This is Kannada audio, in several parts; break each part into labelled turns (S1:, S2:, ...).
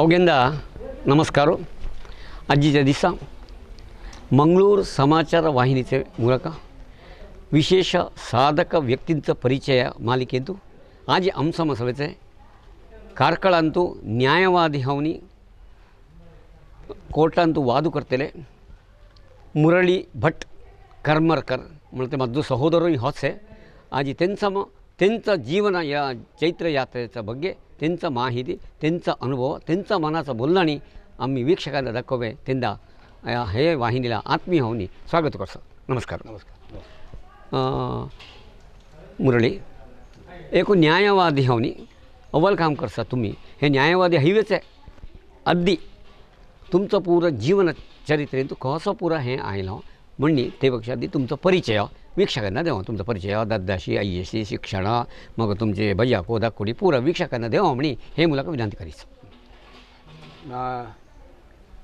S1: ಅವಗಿಂದ ನಮಸ್ಕಾರ ಅಜ್ಜಿ ದಿವಸ ಮಂಗಳೂರು ಸಮಾಚಾರ ವಾಹಿನಿ ಮೂಲಕ ವಿಶೇಷ ಸಾಧಕ ವ್ಯಕ್ತಿತ್ವ ಪರಿಚಯ ಆಜಿ ಆಜೆ ಅಂಸಮ ಕಾರ್ಕಳ ಅಂತೂ ನ್ಯಾಯವಾದಿ ಹವನಿ ಕೋರ್ಟಂತೂ ವಾದು ಕರ್ತೇಲೆ ಮುರಳಿ ಭಟ್ ಕರ್ಮರ್ಕರ್ ಮತ್ತು ಮದ್ದು ಸಹೋದರು ಹೊಸೆ ಆಜಿ ತೆನ್ಸಮ ತೆಂತ ಜೀವನ ಯಾ ಚೈತ್ರ ಯಾತ್ರೆ ಬಗ್ಗೆ त्यांचं माहिती त्यांचा अनुभव त्यांचा मनाचं बोलणाणी आम्ही वीक्षकांना दाखवे त्यांना हे वाहिनीला आत्मीय होऊनी स्वागत करतो नमस्कार नमस्कार मुरळी एक न्यायवादी हवनी अव्वल काम करसा तुम्ही हे न्यायवादी हैवेच आहे अगदी तुमचं पुरं जीवन चरित्रेन कसं पुरं हे आयलं म्हणणी ते पेक्षा आधी तुमचा परिचय विक्षकांना देवा तुमचा परिचय दद्दाशी आय्यशी शिक्षण मग तुमचे भैया कोदाकुडी पुरा विक्षकांना देवा म्हणे हे मुलाक विनंती करायचं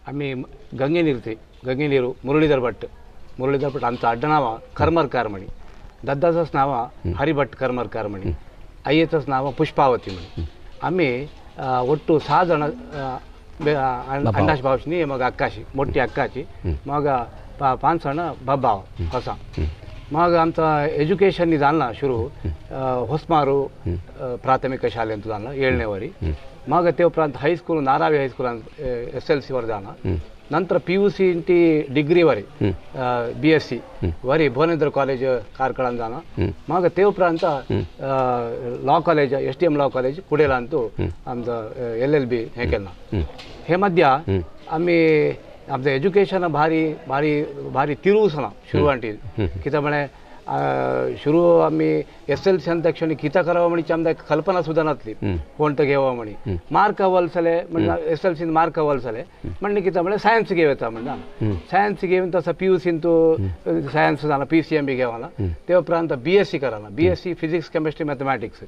S2: आम्ही गंगेनीर ते गंगेनीर मुरळीधर भट्ट मुरळीधर भट्ट आमचं आडनाव नाव करमरकार म्हणी दद्दाचंच नाव हरिभट करमरकार म्हणी आय्येचंच नाव पुष्पावती म्हणी आम्ही ಒಟ್ಟು सहा जण अंडाश भाऊनी मग अक्काशी मोठी अक्काची मग पा पाच जणं ಮಗ ಅಂತ ಎಜುಕೇಶನ್ ಇದಲ್ಲ ಶುರು ಹೊಸ್ಮಾರು ಪ್ರಾಥಮಿಕ ಶಾಲೆ ಅಂತ ಏಳನೇ ವರಿ ಮಗ ಪ್ರಾಂತ ಹೈಸ್ಕೂಲ್ ನಾರಾವಿ ಹೈಸ್ಕೂಲ್ ಅಂತ ಎಸ್ ಎಲ್ ಸಿ ವರ್ದಾನ ನಂತರ ಪಿ ಯು ಸಿ ಇಂಟಿ ಡಿಗ್ರಿ ವರಿ ಬಿ ಎಸ್ ಸಿ ವರಿ ಭುವನೇಂದ್ರ ಕಾಲೇಜ್ ಕಾರ್ಕಳ ಅಂದಾನ ಮಗ ತೇವ ಪ್ರಾಂತ law college S D M law college ಕುಡೇಲ ಅಂತೂ ಅಂದ ಎಲ್ ಎಲ್ ಬಿ ಹೇಗೆಲ್ಲ ಹೇ ಮಧ್ಯ ಅಮ್ಮಿ आमचं एज्युकेशन भारी भारी भारी ತಿರುವು ना ಶುರು
S3: ಅಂಟಿದ್
S2: म्हणे आम्ही एस एल सी ಅಂದ किता करावा म्हणजे आमदार कल्पना सुद्धा नसली कोण घेवा म्हणे मार्क वलसले म्हणजे एस एल सी मार्क झाले म्हणजे किती म्हणजे सायन्स घेव येता म्हणजे सायन्स घेऊन तसं पी यू सी तो सायन्स झाला पी सी एम बी घेवाला ते उपरांत बी एस सी कराला B S C physics chemistry mathematics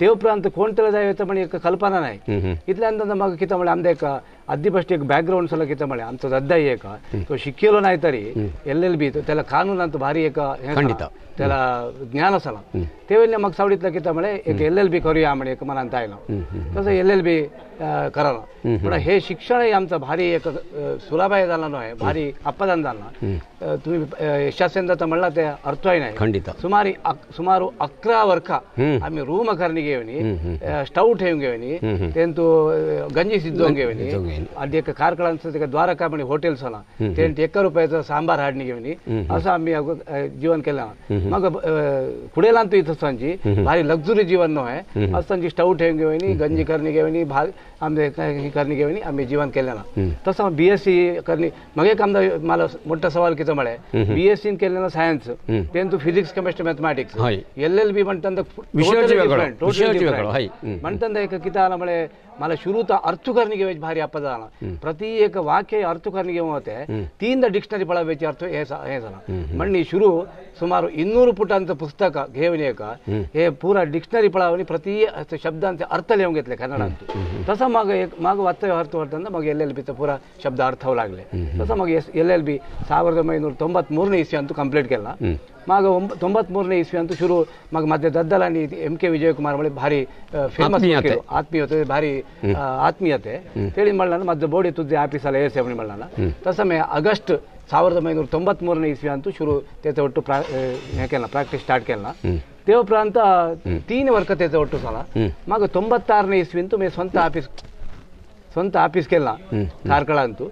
S2: ते उपरांत कोण तर जाय म्हणजे कल्पना नाही इतल्यान मग किता म्हणजे एक ಅದ್ದಿ ಬಸ್ಟಿಗೆ ಬ್ಯಾಕ್ ಗ್ರೌಂಡ್ ಸಲ ಕಿತ್ತ ಮಳೆ ಅಂತ ಅದ್ದ ಏಕ ಸೊ ಶಿಕ್ಕಿಲೋನ ಆಯ್ತರಿ ಎಲ್ಲೆಲ್ಲಿ ಬೀತು ತೆಲ ಕಾನೂನು ಅಂತ ಭಾರಿ ಏಕ ಖಂಡಿತ ತೆಲ ಜ್ಞಾನ ಸಲ ತೇವೆಲ್ಲ ಮಗ ಸಾವಡಿತ್ಲ ಕಿತ್ತ ಮಳೆ ಏಕೆ ಎಲ್ಲೆಲ್ಲಿ ಬಿ ಕೊರಿಯ ಮಳೆ ಏಕ ಮನ ಅಂತ ಆಯ್ಲ ಸೊ ಬಿ करावा पण हे शिक्षण हे आमचं भारी एक सुलाभाय झाला न्हय भारी अपदान
S1: झाला
S2: तुम्ही यशासेन म्हणला ते अर्थही नाही खंडित सुमारी सुमारू अकरा वर्खा आम्ही रूम करणी घेऊन स्टव ठेवून घेऊन ते गंजी सिद्धून घेऊन आणि एक कारकळांचं द्वारका म्हणजे हॉटेल सोना ते एका रुपयाचं सांबार हाडणी घेऊन असं आम्ही जीवन केलं मग लांतो इथं सांची भारी लक्झुरी जीवन नव्हे असं त्यांची स्टव ठेवून घेऊन गंजी करणी घेऊन भारी ೀವ ಸವಾಲ್ಿಎಸ್ಟ್ರಿ ಮೇಥಮ್ಯಾಟಿಕ್ಸ್ ಎಲ್ ಅರ್ಥ ಭಾರಿ ಅಪ್ಪ ಪ್ರತಿ ವಾಕ್ಯ ಅರ್ಥದ ಡಿಕಾವೆ ಮಣ್ಣಿ ಶುರು ಇನ್ನೂರು ಅಂತ ಪುಸ್ತಕ ಶಬ್ದ ಅರ್ಥ ಲೇತು ಮಗ ಮಗ ಒತ್ತ ಹೊರತು ಹೊರತಂದ ಮಗ ಎಲ್ ಎಲ್ ಬಿ ಪೂರ ಶಬ್ದ ಅರ್ಥವಲಾಗಲಿ ಹೊಸ ಮಗ ಎಸ್ ಎಲ್ ಎಲ್ ಬಿ ಸಾವಿರದ ಒಂಬೈನೂರ ಮೂರನೇ ಇಸ್ವಿ ಅಂತೂ ಕಂಪ್ಲೀಟ್ ಕೆಲ್ಲ ಮಗ ಒಂಬ ತೊಂಬತ್ಮೂರನೇ ಇಸ್ವಿ ಅಂತೂ ಶುರು ಮಗ ಮಧ್ಯೆ ದದ್ದಲಾನಿ ಎಂ ಕೆ ವಿಜಯಕುಮಾರ್ ಮಳೆ ಭಾರಿ ಫೇಮಸ್ ಆತ್ಮೀಯತೆ ಭಾರಿ ಆತ್ಮೀಯತೆ ಹೇಳಿ ಮಳ್ಳನ ಮಧ್ಯ ಬೋಡಿ ತುದ್ದಿ ಅಲ್ಲ ಏರ್ ಸೇವಣಿ ಮಳ್ಳನ ತಸಮಯ ಆಗಸ್ಟ್ ಸಾವಿರದ ಒಂಬೈನೂರ ಮೂರನೇ ಇಸ್ವಿ ಅಂತೂ ಶುರು ತೇತ ಒಟ್ಟು ಪ್ರಾ ಪ್ರಾಕ್ಟೀಸ್ ಸ್ಟಾರ್ಟ್ ಕೆಲ್ಲ ದೇವಪುರ ಅಂತ ತೀನ್ ವರ್ಕತೆ ಒಟ್ಟು ಸಲ ಮಗ ತೊಂಬತ್ತಾರನೇ ಇಸ್ವಿ ಅಂತೂ ಮೇ ಸ್ವಂತ ಆಫೀಸ್ ಸ್ವಂತ ಆಫೀಸ್ಗೆಲ್ಲ ಕಾರ್ಕಳ ಅಂತೂ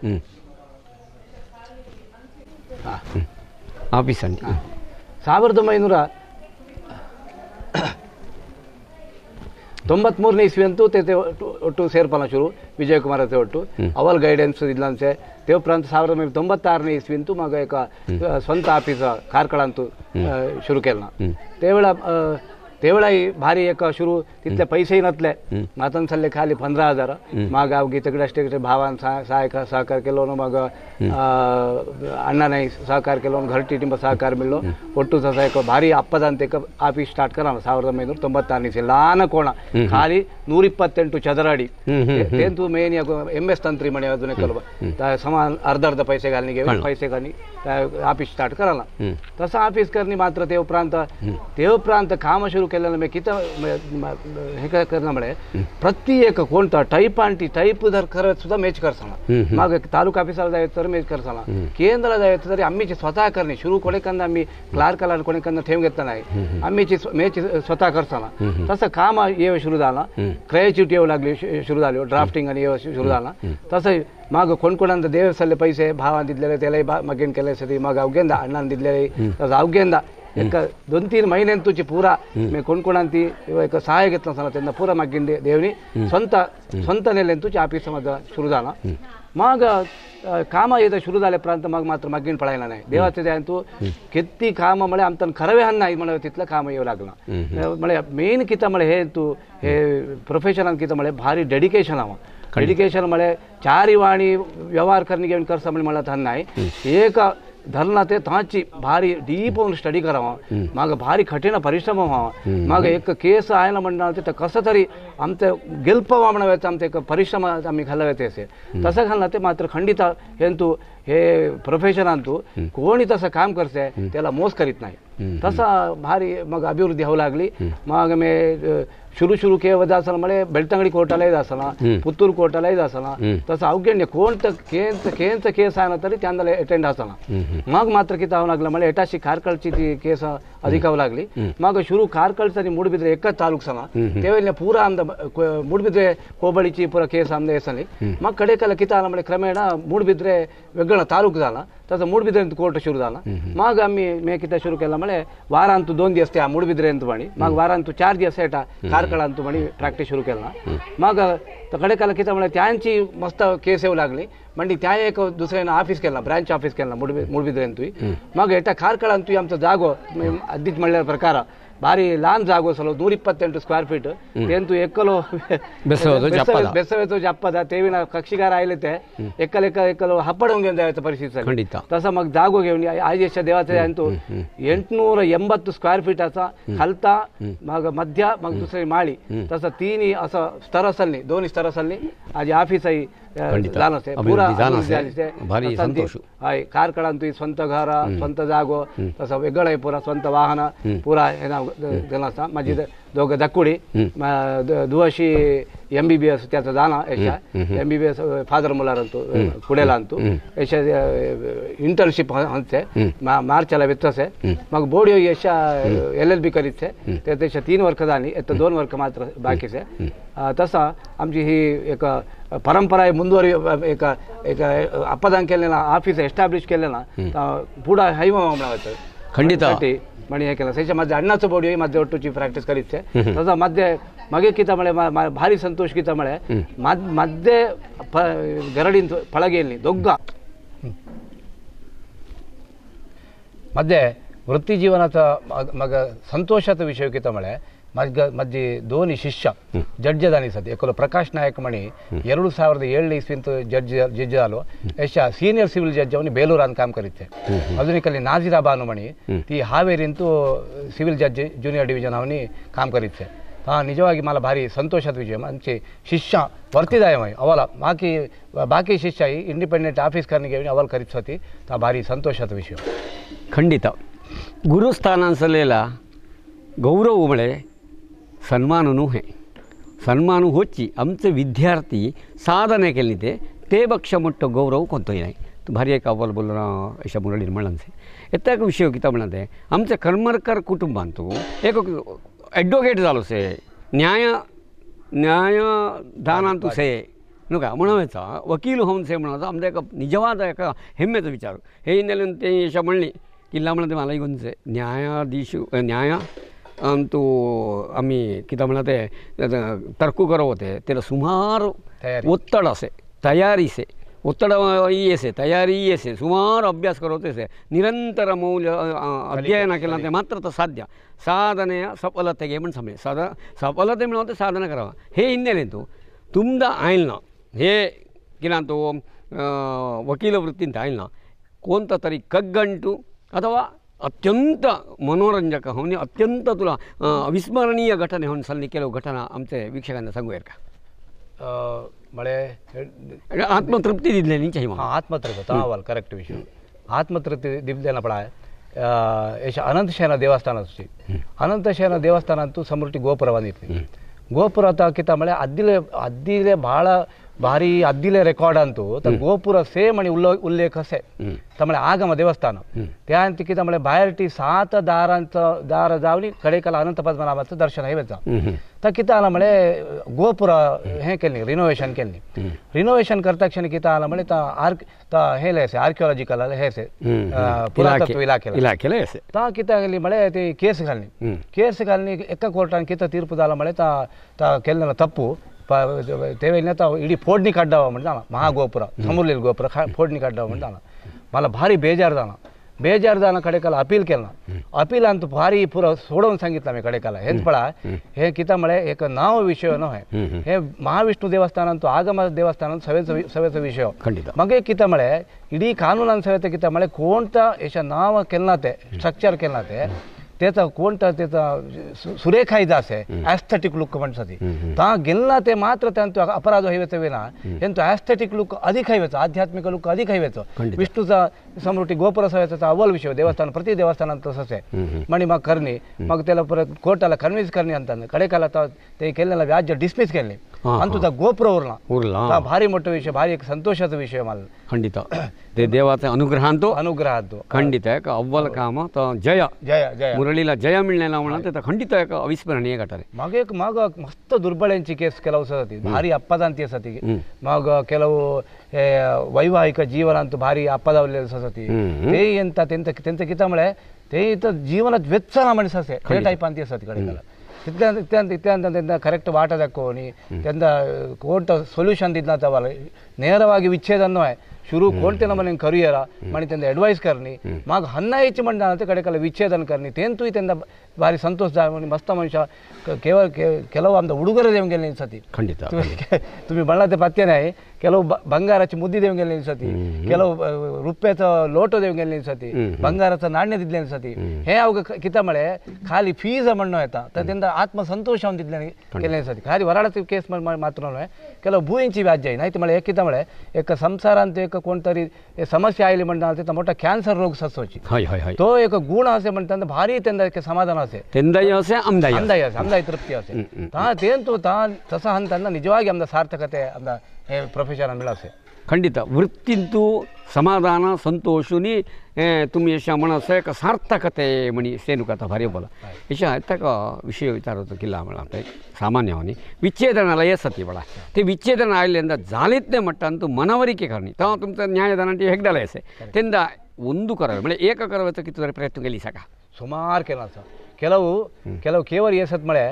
S2: ಆಫೀಸ್ ಅಂತ ಸಾವಿರದ ಒಂಬೈನೂರ ತೊಂಬತ್ಮೂರನೇ ಇಸ್ವಿ ಅಂತೂ ತೇತೆ ಒಟ್ಟು ಒಟ್ಟು ಸೇರ್ಪಲ್ಲ ಶುರು ವಿಜಯಕುಮಾರ ತೇ ಒಟ್ಟು ಅವಲ್ ಗೈಡೆನ್ಸ್ ಇಲ್ಲಂತೆ ದೇವಪ್ರಾಂತ ಸಾವಿರದ ಒಂಬೈನೂರ ತೊಂಬತ್ತಾರನೇ ಇಸ್ವಿ ಅಂತೂ ಮಗ ಸ್ವಂತ ಆಫೀಸ್ ಕಾರ್ಕಳ ಅಂತೂ ಶುರು ಕೇಳನ ತೇವಳ तेवढाही भारी एक सुरू तिथले पैसे मातन सल्ले खाली पंधरा हजार मग अवघी तिकडे भावांनी सहकार केलो मग अण्णा नाही सहकार केलो घर टी टिंब सहकार मिळलो पट्टू तसा एक भारी आपण ऑफिस स्टार्ट करा करायला लहान कोणा खाली नूर इप्त चदराडी
S3: ते
S2: तू मेन एम एस तंत्री म्हणे अजून एक समान अर्ध अर्ध पैसे घालणे पैसे ऑफिस स्टार्ट कराल तसं ऑफिस करणे मात्र ते उपरांत ते उपरांत काम सुरू ಕೆಲವೊಂದು ಮೇ ಕಿತ ಹೆಕ ಕರ್ನ ಮಳೆ ಪ್ರತ್ಯೇಕ ಕೋಂತ ಟೈಪ್ ಆಂಟಿ ಟೈಪ್ ದರ್ ಕರ ಸುದ ಮೇಚ್ ಕರ್ಸಣ ಮಾಗ ತಾಲೂಕು ಆಫೀಸಲ್ದ ಐತಾರೆ ಮೇಚ್ ಕರ್ಸಣ ಕೇಂದ್ರದ ಐತಾರೆ ಅಮ್ಮಿಚಿ ಸ್ವತಃ ಕರ್ನಿ ಶುರು ಕೊನೆಕಂದ ಅಮ್ಮಿ ಕ್ಲಾರ್ಕ್ ಅಲ್ಲ ಕೊನೆಕಂದ ಠೇಮ್ ಗೆತ್ತನ ಅಮ್ಮಿಚಿ ಮೇಚ್ ಸ್ವತಃ ಕರ್ಸಣ तसं काम येव शुरू झाला क्रिएटिव्हिटी येऊ लागली शुरू झाली ड्राफ्टिंग आणि येव शुरू झाला तसं मग कोण कोणांत देव पैसे भावान दिलेले त्यालाही मागेन केले सती मग अवघेंदा अण्णान दिलेले अवघेंदा యొక్క దొంతిని మైనెంతుచి పూర మేము కొనుక్కోడానికి యొక్క సహాయగత్వం సన పూర ಕಾಮ ಮಾತ್ರ ಕೆತ್ತಿ ಕಾಮ ಮಳೆ ಕಾಮ ಮಳೆ ಮೇನ್ ಕಿತ ಮಳೆ ಹೇ ಮಳೆ ಭಾರಿ ಡೆಡಿಕೇಶನ್ ಅವ ಡೆಡಿಕೇಶನ್ ಮಳೆ ಚಾರಿವಾಣಿ ವ್ಯವಹಾರ ಕರ್ಸ ಮಳೆ ಮಳೆ ಏಕ ಧರ್ನಾತೆ ತಾಂಚಿ ಭಾರಿ ಡೀಪ್ ಒಂದು ಸ್ಟಡಿ ಕರವ ಮಾಗ ಭಾರಿ ಕಠಿಣ ಪರಿಶ್ರಮ ಮಾವ ಮಾಗ ಎಕ್ ಕೇಸ್ ಆಯನ ಮಂಡಲ ಅಂತ ಕಸ ತರಿ ಅಂತ ಗೆಲ್ಪ ವಾಮಣ ವೇತ ಅಂತ ಪರಿಶ್ರಮ ತಮಗೆ ಹಲ್ಲವೆತೇಸೆ ತಸ ಹಲ್ಲತೆ ಮಾತ್ರ ಖಂಡಿತ ಎಂತು हे प्रोफेशनांतू कोणी तसं काम करते त्याला मोस करीत नाही तसा भारी मग अभिवृद्धी होऊ लागली मग मी सुरू शुरू केवळ जासना म्हणजे बेळतंगडी कोर्टालाही जासना पुत्तूर कोर्टालाही जासना तसं अवघ्याण्य कोण केंच केंच केस आहे ना तरी त्यांना अटेंड असना मग मात्र किती हावं लागलं म्हणजे एटाशी खारकळची ती केस अधिक आव लागली मग शुरू खारकळचं आणि मुडबिद्रे एकच तालुक सना तेवेळी पूरा ಅಂದ ಮುಡ್ಬಿದ್ರೆ ಕೋಬಳಿಚಿ ಪೂರ ಕೇಸ್ ಅಂದ ಹೆಸಲಿ ಮಗ ಕಡೆ ಕಾಲ ಕಿತ ಅಂದ್ರೆ ಕ್ರಮೇಣ ಮೂಡ್ಬಿದ್ರೆ ವೆಗ್ಗ ಮುಲ್ಕಣ ತಾಲೂಕು ದಾಲ ತಸ ಮೂಡ್ಬಿದ್ರೆ ಅಂತ ಕೋರ್ಟ್ ಶುರು ದಾಲ ಮಾಗ ಅಮ್ಮಿ ಮೇಕಿತ ಶುರುಕೆಲ್ಲ ಮಳೆ ವಾರಾಂತು ದೋನ್ ಅಷ್ಟೇ ಆ ಮೂಡ್ಬಿದ್ರೆ ಅಂತ ಮಾಡಿ ಮಾಗ ವಾರಾಂತು ಚಾರ್ ದಿವಸ ಏಟ ಕಾರ್ಕಳ ಅಂತ ಮಾಡಿ ಪ್ರಾಕ್ಟೀಸ್ ಶುರುಕೆಲ್ಲ ಮಾಗ ಕಡೆ ಕಾಲ ಕಿತ ಮಳೆ ತ್ಯಾಂಚಿ ಮಸ್ತ ಕೇಸ್ ಆಗಲಿ ಮಂಡಿ ತ್ಯಾಯಕ ದುಸರೇನ ಆಫೀಸ್ಗೆಲ್ಲ ಬ್ರಾಂಚ್ ಆಫೀಸ್ಗೆಲ್ಲ ಮೂಡ್ಬಿ ಮೂಡ್ಬಿದ್ರೆ ಅಂತವಿ ಮಾಗ ಎಟ್ಟ ಕಾರ್ಕಳ ಅಂತೂ ಅಂತ ಜಾಗೋ ಅದ್ದಿತ್ ಮಳ್ಳಿಯ ಪ್ರಕಾರ ಭಾರಿ ಲಾಂಜ್ ಆಗುವ ಸಲ ನೂರ ಇಪ್ಪತ್ತೆಂಟು ಸ್ಕ್ವೇರ್ ಫೀಟ್ ಎಂತೂ ಎಕ್ಕಲು ಬೆಸವೆತು ಜಪ್ಪದ ತೇವಿನ ಕಕ್ಷಿಗಾರ ಆಯ್ಲತೆ ಎಕ್ಕಲ ಎಕ್ಕ ಎಕ್ಕಲು ಹಪ್ಪಡಂಗೆ ಅಂತ ಆಯ್ತು ಪರಿಸ್ಥಿತಿ ಖಂಡಿತ ತಸ ಮಗ್ ದಾಗೋಗಿ ಆದೇಶ ದೇವತೆ ಅಂತೂ ಎಂಟುನೂರ ಎಂಬತ್ತು ಸ್ಕ್ವೇರ್ ಫೀಟ್ ಅಸ ಕಲ್ತ ಮಗ ಮಧ್ಯ ಮಗ ದುಸರಿ ಮಾಡಿ ತಸ ತೀನಿ ಅಸ ಸ್ತರಸಲ್ಲಿ ಧೋನಿ ಸ್ತರಸಲ್ಲಿ ಆಜ್ ಆಫೀಸ್ ಐ ನಿಧಾನತೆ ಕಾರ್ಕಳ ಅಂತೂ ಸ್ವಂತ ಘರ ಸ್ವಂತ ಜಾಗ ಪೂರ ಸ್ವಂತ ವಾಹನ ಪೂರ ಏನಸ್ತ ಮಜಿದ ದೊಗ ದಕ್ಕುಡಿ ದುವಶಿ ಎಂ ಬಿ ಬಿ ಎಸ್ ತ್ಯಾತ ದಾನ ಎಶ M B B S father Muller ಅಂತು ಕುಡೆಲ ಅಂತು ಎಶ ಇಂಟರ್ನ್ಶಿಪ್ ಅಂತೆ ಮಾರ್ಚಲ ವಿತ್ತಸೆ ಮಗ ಬೋಡಿಯೋ ಎಶ ಎಲ್ ಎಲ್ ಬಿ ಕರಿತೆ ತೆಶ ತೀನ್ ವರ್ಕ ದಾನಿ ಎತ್ತ ದೋನ್ ವರ್ಕ ಮಾತ್ರ ಬಾಕಿಸೆ ತಸ ಆಮची ही एक ಪರಂಪರೆ ಮುಂದುವರಿ ಈಗ ಈಗ ಅಪ್ಪದಂಗೆ ಆಫೀಸ್ ಎಸ್ಟಾಬ್ಲಿಷ್ ಕೆಲನ ಪೂಡ ಹೈವ ಖಂಡಿತ ಖಂಡಿತ ಮಣಿ ಹಾಕಿಲ್ಲ ಸಹಿತ ಮಧ್ಯೆ ಅಣ್ಣ ಬೋಡಿ ಮಧ್ಯೆ ಒಟ್ಟು ಚಿ ಪ್ರಾಕ್ಟೀಸ್ ಕರೀತೆ ತದ ಮಧ್ಯೆ ಮಗೆ ಕಿತ ಮಳೆ ಭಾರಿ ಸಂತೋಷ ಕಿತ ಮಳೆ ಮಧ್ಯೆ ಗರಡಿನ ಪಳಗೆಯಲ್ಲಿ ದೊಗ್ಗ ಮಧ್ಯೆ ವೃತ್ತಿ ಜೀವನದ ಮಗ ಸಂತೋಷದ ವಿಷಯಕ್ಕಿತ ಮಳೆ ಮಧ್ಯ ಮಜ್ಜಿ ಧೋನಿ ಶಿಷ್ಯ ಜಡ್ಜ್ ದಾನಿ ಸತಿ ಯಾಕಲ ಪ್ರಕಾಶ್ ನಾಯಕ್ ಮಣಿ ಎರಡು ಸಾವಿರದ ಏಳನೇ ಇಸ್ವಿಂತ ಜಡ್ಜ್ ಜಡ್ಜ್ ಅಲ್ವ ಯಶ ಸೀನಿಯರ್ ಸಿವಿಲ್ ಜಡ್ಜ್ ಅವನಿ ಬೇಲೂರ ಅಂತ ಕಾಮ್ ಕರೀತೆ ಅದನ್ನ ನಾಜಿರಾ ಬಾನು ಮಣಿ ಈ ಅಂತೂ ಸಿವಿಲ್ ಜಡ್ಜ್ ಜೂನಿಯರ್ ಡಿವಿಜನ್ ಅವನಿ ಕಾಮ್ ಕರೀತೆ ಹಾ ನಿಜವಾಗಿ ಮಾಲ ಭಾರಿ ಸಂತೋಷದ ವಿಷಯ ಮಂಚಿ ಶಿಷ್ಯ ವರ್ತಿದಾಯಮೈ ಅವಲ ಬಾಕಿ ಬಾಕಿ ಶಿಷ್ಯ ಈ ಇಂಡಿಪೆಂಡೆಂಟ್ ಆಫೀಸ್ ಕರ್ನಿಗೆ ಅವಲ್ ಕರಿಸತಿ ತಾ ಭಾರಿ ಸಂತೋಷದ ವಿಷಯ
S1: ಖಂಡಿತ ಗುರು ಸ್ಥಾನ ಅನ್ಸಲಿಲ್ಲ ಗೌರವ ಮಳೆ ಸನ್ಮಾನನೂ ಹೇ ಸನ್ಮಾನ ಹೊಚ್ಚಿ ಅಂಚೆ ವಿದ್ಯಾರ್ಥಿ ಸಾಧನೆ ಕೆಲ್ಲಿದೆ ತೇ ಬಕ್ಷ ಮುಟ್ಟ ಗೌರವ ಕೊಂತೊಯ್ಯ ಭಾರ್ಯ ಕಾವಲ್ ಬುಲ್ಲ ಯಶ ಮುರಳಿ ನಿರ್ಮಳನ್ಸೆ ಎತ್ತಾಕ ವಿಷಯ ಕಿತ म्हणते आमच्या करमरकर ಕುಟುಂಬಾंतू ಏಕ ॲडवोकेट झालो से न्याय ನ್ಯಾಯ ದಾನಂತೂ ಸೇ ನುಗ म्हणवेचा ವಕೀಲ ಹೋನ್ ಸೇ म्हणोचा आमचा ನಿಜವಾದ ಏಕ ಹೆಮ್ಮೆದ ವಿಚಾರ हे ಇನ್ನೆಲ್ಲ ಯಶ म्हणली ಕಿಲ್ಲ म्हणते मला ಈಗ ನ್ಯಾಯಾಧೀಶ ನ್ಯಾಯ ಅಂತೂ ಅಮ್ಮಿ किती म्हणा ತೆರ ಸುಮಾರು ಒತ್ತಡ ಸೆ त्याला ತಯಾರಿಸೆ ಒತ್ತಡ ಈ ತಯಾರಿ ಈ ಎಸೆ ಸುಮಾರು ಅಭ್ಯಾಸ ಕರೋತೆ ಸೆ ನಿರಂತರ ಮೌಲ್ಯ ಅಧ್ಯಯನ ಕೆಲವಂತೆ ಮಾತ್ರ ಸಾಧ್ಯ ಸಾಧನೆಯ ಸಫಲತೆಗೆ ಮಣ್ಣು ಸಮಯ ಸದ ಸಫಲತೆ ಮಿಳುವಂಥ ಸಾಧನೆ ಕರವ ಹೇ ಇನ್ನೇನೆಂತು ತುಂಬ ಆಯ್ಲ್ನ ಹೇ ಕಿನಂತು ವಕೀಲ ವೃತ್ತಿಂತ ಆಯ್ಲ್ನ ಕೋಂತ ತರಿ ಕಗ್ಗಂಟು ಅಥವಾ अत्यंत मनोरंजक होऊन अत्यंत तुला अविस्मरणीय घटने केली घटना आमचे वीक्षकांना सांगू यार
S2: का म्हणजे आत्मतृप्ती दिले आत्मतृप्त अहवाल करेक्ट विषय आत्मतृप्ती दिश अनंत शेना देवस्थान असे अनंत शेना देवस्थान तू समृद्धी गोपुराय गोपुर ताकित म्हणजे अदिले अद्दीले भाळ भारी अद्दिले रेकॉर्ड तो गोपुरा सेमणी सेम आणि से त मने आग मा देवस्थान त्यान ती किता मळे बाहेर ती सात दारांत दार जावडी कडेकला अनंत तपत्मा नाबा दर्शन हे वेचा त किता आला म्हळे गोपुरा हे केलनी रिनोवेशन केली रिनोवेशन करता क्षणी किता आला म्हणे तो आर हे लेसे आर्कियोलॉजिकल हेर से पुलाके किता केली मळे ती केस घालनी केस घालनी एक कोर्टान किता तीरपुजाला मळे ता केल तप्पू తేవైనా ಇಡೀ ಫೋಡ್ನಿ కడ్డావా దాన మహాగోపుర సమూర్లీల ಗೋಪುರ ಫೋಡ್ನಿ కడ్డావా దాన మళ్ళీ భారీ ಬೇಜಾರ್ದಾನ ಬೇಜಾರ್ದಾನ ಕಡೆಕಾಲ ಅಪೀಲ್ ಕೆಲ ಅಪೀಲ್ ಅಂತ ಭಾರಿ ಪೂರ ಸೋಡೋನ್ ಸಂಗೀತ ನಮಗೆ ಕಡೆಕಾಲ ಹೆಂತ ಪಳ ಹೇ ಕಿತ ಮಳೆ ಏಕ ನಾವು ವಿಷಯನೋ ಹೇ ಹೇ ಮಹಾವಿಷ್ಣು ದೇವಸ್ಥಾನ ಅಂತೂ ಆಗಮ ದೇವಸ್ಥಾನ ಅಂತ ಸವೆ ಸವೆತ ವಿಷಯ ಮಗೆ ಕಿತ ಮಳೆ ಇಡೀ ಕಾನೂನು ಅನ್ಸವೆತ ಕಿತ ಮಳೆ ಕೋಣ್ತ ಯಶ ನಾವ ಕೆಲ್ನಾತೆ ಸ್ಟ್ರಕ್ಚರ್ ಕೆಲ್ನಾತೆ त्याचा कोणता त्याचा सुरेखाई जास आहे ॲस्थेटिक लुक म्हणसाठी ता ಮಾತ್ರ ते मात्र त्यांचा अपराध ಆಸ್ಥೆಟಿಕ್ ಲುಕ್ त्यांचा लुक अधिक ಅಧಿಕ आध्यात्मिक लुक अधिक ಗೋಪುರ ಸಹಿತ ಅವಲ್ ವಿಷಯ ದೇವಸ್ಥಾನ ಪ್ರತಿ ದೇವಸ್ಥಾನ ಅಂತ ಸಸೆ ಮಣಿ ಮಗ ಕರ್ನಿ ಮಗ ತೆಲ ಕನ್ವಿನ್ಸ್ ಕರ್ನಿ ಅಂತಂದು ಕಡೆ ಕಾಲ ಕೆಲ್ಲೆಲ್ಲ ವ್ಯಾಜ್ಯ ಡಿಸ್ಮಿಸ್ ಅಂತ ಗೋಪುರ ಉರ್ಲ ಭಾರಿ ಮೊಟ್ಟ ವಿಷಯ ಭಾರಿ ಸಂತೋಷದ ವಿಷಯ ಮಲ್ಲ
S1: ಖಂಡಿತ ದೇ ದೇವತೆ ಅನುಗ್ರಹ ಅಂತೂ ಅನುಗ್ರಹ ಅದು ಖಂಡಿತ ಯಾಕೆ ಅವ್ವಲ ಕಾಮ ಜಯ ಜಯ ಜಯ ಮುರಳಿಲ ಜಯ ಮಿಳ್ಳೆ ನಾವಣ ಅಂತ ಖಂಡಿತ ಯಾಕೆ ಅವಿಸ್ಮರಣೀಯ ಘಟನೆ
S2: ಮಗ ಮಗ ಮಸ್ತ್ ದುರ್ಬಲ ಹೆಂಚಿ ಕೇಸ್ ಕೆಲವು ಸತಿ ಭಾರಿ ಅಪ್ಪದ ಅಂತೀಯ ಸತಿಗೆ ಮಗ ಕೆಲವು ವೈವಾಹಿಕ ಜೀವನ ಅಂತೂ ಭಾರಿ ಅಪ್ಪದ ಸತಿ ತೇ ಎಂತ ತೆಂತ ತೆಂತ ಕಿತ್ತಮಳೆ ತೇ ಇತ ಜೀವನ ವೆಚ್ಚನ ನಮ್ಮ ಸಸೆ ಕಡೆ ಟೈಪ್ ಅಂತೀಯ ಸತಿ ಕಡೆಗೆಲ್ಲ ಇತ್ತಂತ ಇತ್ತಂತ ಇತ್ತಂತ ಕರೆಕ್ಟ್ ವಾಟದಕ್ಕೋನಿ ಎಂತ ಕೋಟ ಸೊಲ್ಯೂಷನ್ ಇದ್ದಂತವಲ್ಲ ನೇರವಾಗಿ ವಿಚ್ಛೇದನ್ನೋ ಶುರು ಕೊಡ್ತೇನೆ ನಿಮ್ಮ ಕರಿಯರ ಮನಿ ತಿಂದ ಅಡ್ವೈಸ್ ಕರ್ಣಿ ಮಗ ಅನ್ನ ಹೆಚ್ಚು ಅಂತ ಕಡೆ ಕಾಲ ವಿಚ್ಛೇದನ್ ಕರ್ಣಿ ತೆಂತು ಈ ಭಾರಿ ಸಂತೋಷ ಮಸ್ತ ಮನುಷ್ಯ ಕೇವಲ ಕೆಲವು ಅಂದ ಉಡುಗೊರೆ ದೇವಂಗೆ ನಿಲ್ಸತಿ ಖಂಡಿತ ತುಂಬಿ ಬಣ್ಣದ ಪತ್ತೇನೆ ಕೆಲವು ಬಂಗಾರ ಹಚ್ಚಿ ಮುದ್ದಿ ದೇವಂಗೆ ನಿಲ್ಸತಿ ಕೆಲವು ರುಪ್ಪೆ ಲೋಟೋ ದೇವಂಗೆ ನಿಲ್ಸತಿ ಬಂಗಾರತ ನಾಣ್ಯದಿದ್ಲೆ ನಿಲ್ಸತಿ ಹೇ ಅವಾಗ ಕಿತ ಮಳೆ ಖಾಲಿ ಫೀಸ ಮಣ್ಣು ಆಯ್ತಾ ತದಿಂದ ಆತ್ಮ ಸಂತೋಷ ಒಂದಿದ್ಲೆ ನಿಲ್ಸತಿ ಖಾಲಿ ಹೊರಾಡತಿ ಕೇಸ್ ಮಾತ್ರ ಕೆಲವು ಭೂ ಇಂಚಿ ವ್ಯಾಜ್ಯ ಆಯ್ತು ಮಳೆ ಕಿತ ಮಳೆ ಏಕ ಸಂಸಾರ ಅಂತ ಏಕ ಕೊಣ್ತರಿ ಸಮಸ್ಯೆ ಆಯ್ಲಿ ಮಣ್ಣ ಅಂತ ಮೊಟ್ಟ ಕ್ಯಾನ್ಸರ್ ರೋಗ ಸಸ್ಸೋಚಿ ತೋ ಏಕ ಗುಣ ಹಸೆ ಮಣ್ಣ ಭಾರಿ ತಂದ ಸಮಾಧಾನ હશે
S1: તેંદાય હશે અમદાય અમદાય ತೃಪ್ತಿ
S2: ತಾ ತೇಂತು ತಾ ಸಸ ನಿಜವಾಗಿ ಅಂದ ಸಾರ್ಥಕತೆ ಅಂದ ಪ್ರೊಫೆಸರ್
S1: ಮಿಳಸೆ ಖಂಡಿತ ವೃತ್ತಿಂತು ಸಮಾಧಾನ ಸಂತೋಷನಿ ತುಮ್ ಯಶ ಮನಸ್ಸ ಸಾರ್ಥಕತೆ ಮಣಿ ಸೇನು ಕಥ ಭಾರಿ ಬೋಲ ಯಶ ಎತ್ತಕ ವಿಷಯ ವಿಚಾರದಕ್ಕಿಲ್ಲ ಕಿಲ್ಲ ಅಂತ ಸಾಮಾನ್ಯವನಿ ವಿಚ್ಛೇದನ ಲಯ ಸತಿ ಬಳ ते ವಿಚ್ಛೇದನ ಆಯ್ಲಿಂದ ಜಾಲಿತ್ನೆ ಮಟ್ಟ ಅಂತೂ ಮನವರಿಕೆ ಕರ್ಣಿ ತಾವ ತುಮचं ನ್ಯಾಯದಾನ ಅಂಟಿ ಹೆಗ್ಡ ಲಯಸೆ ತೆಂದ ಒಂದು ಕರವೇ ಮಳೆ ಏಕ ಕರವೇ ತಕ್ಕಿತ್ತು ಪ್ರಯತ್ನ केली
S2: ಸುಮಾರು ಕೆಲಸ
S1: ಕೆಲವು ಕೆಲವು ಕೇವರಿ ಏಸತ್ ಮಳೆ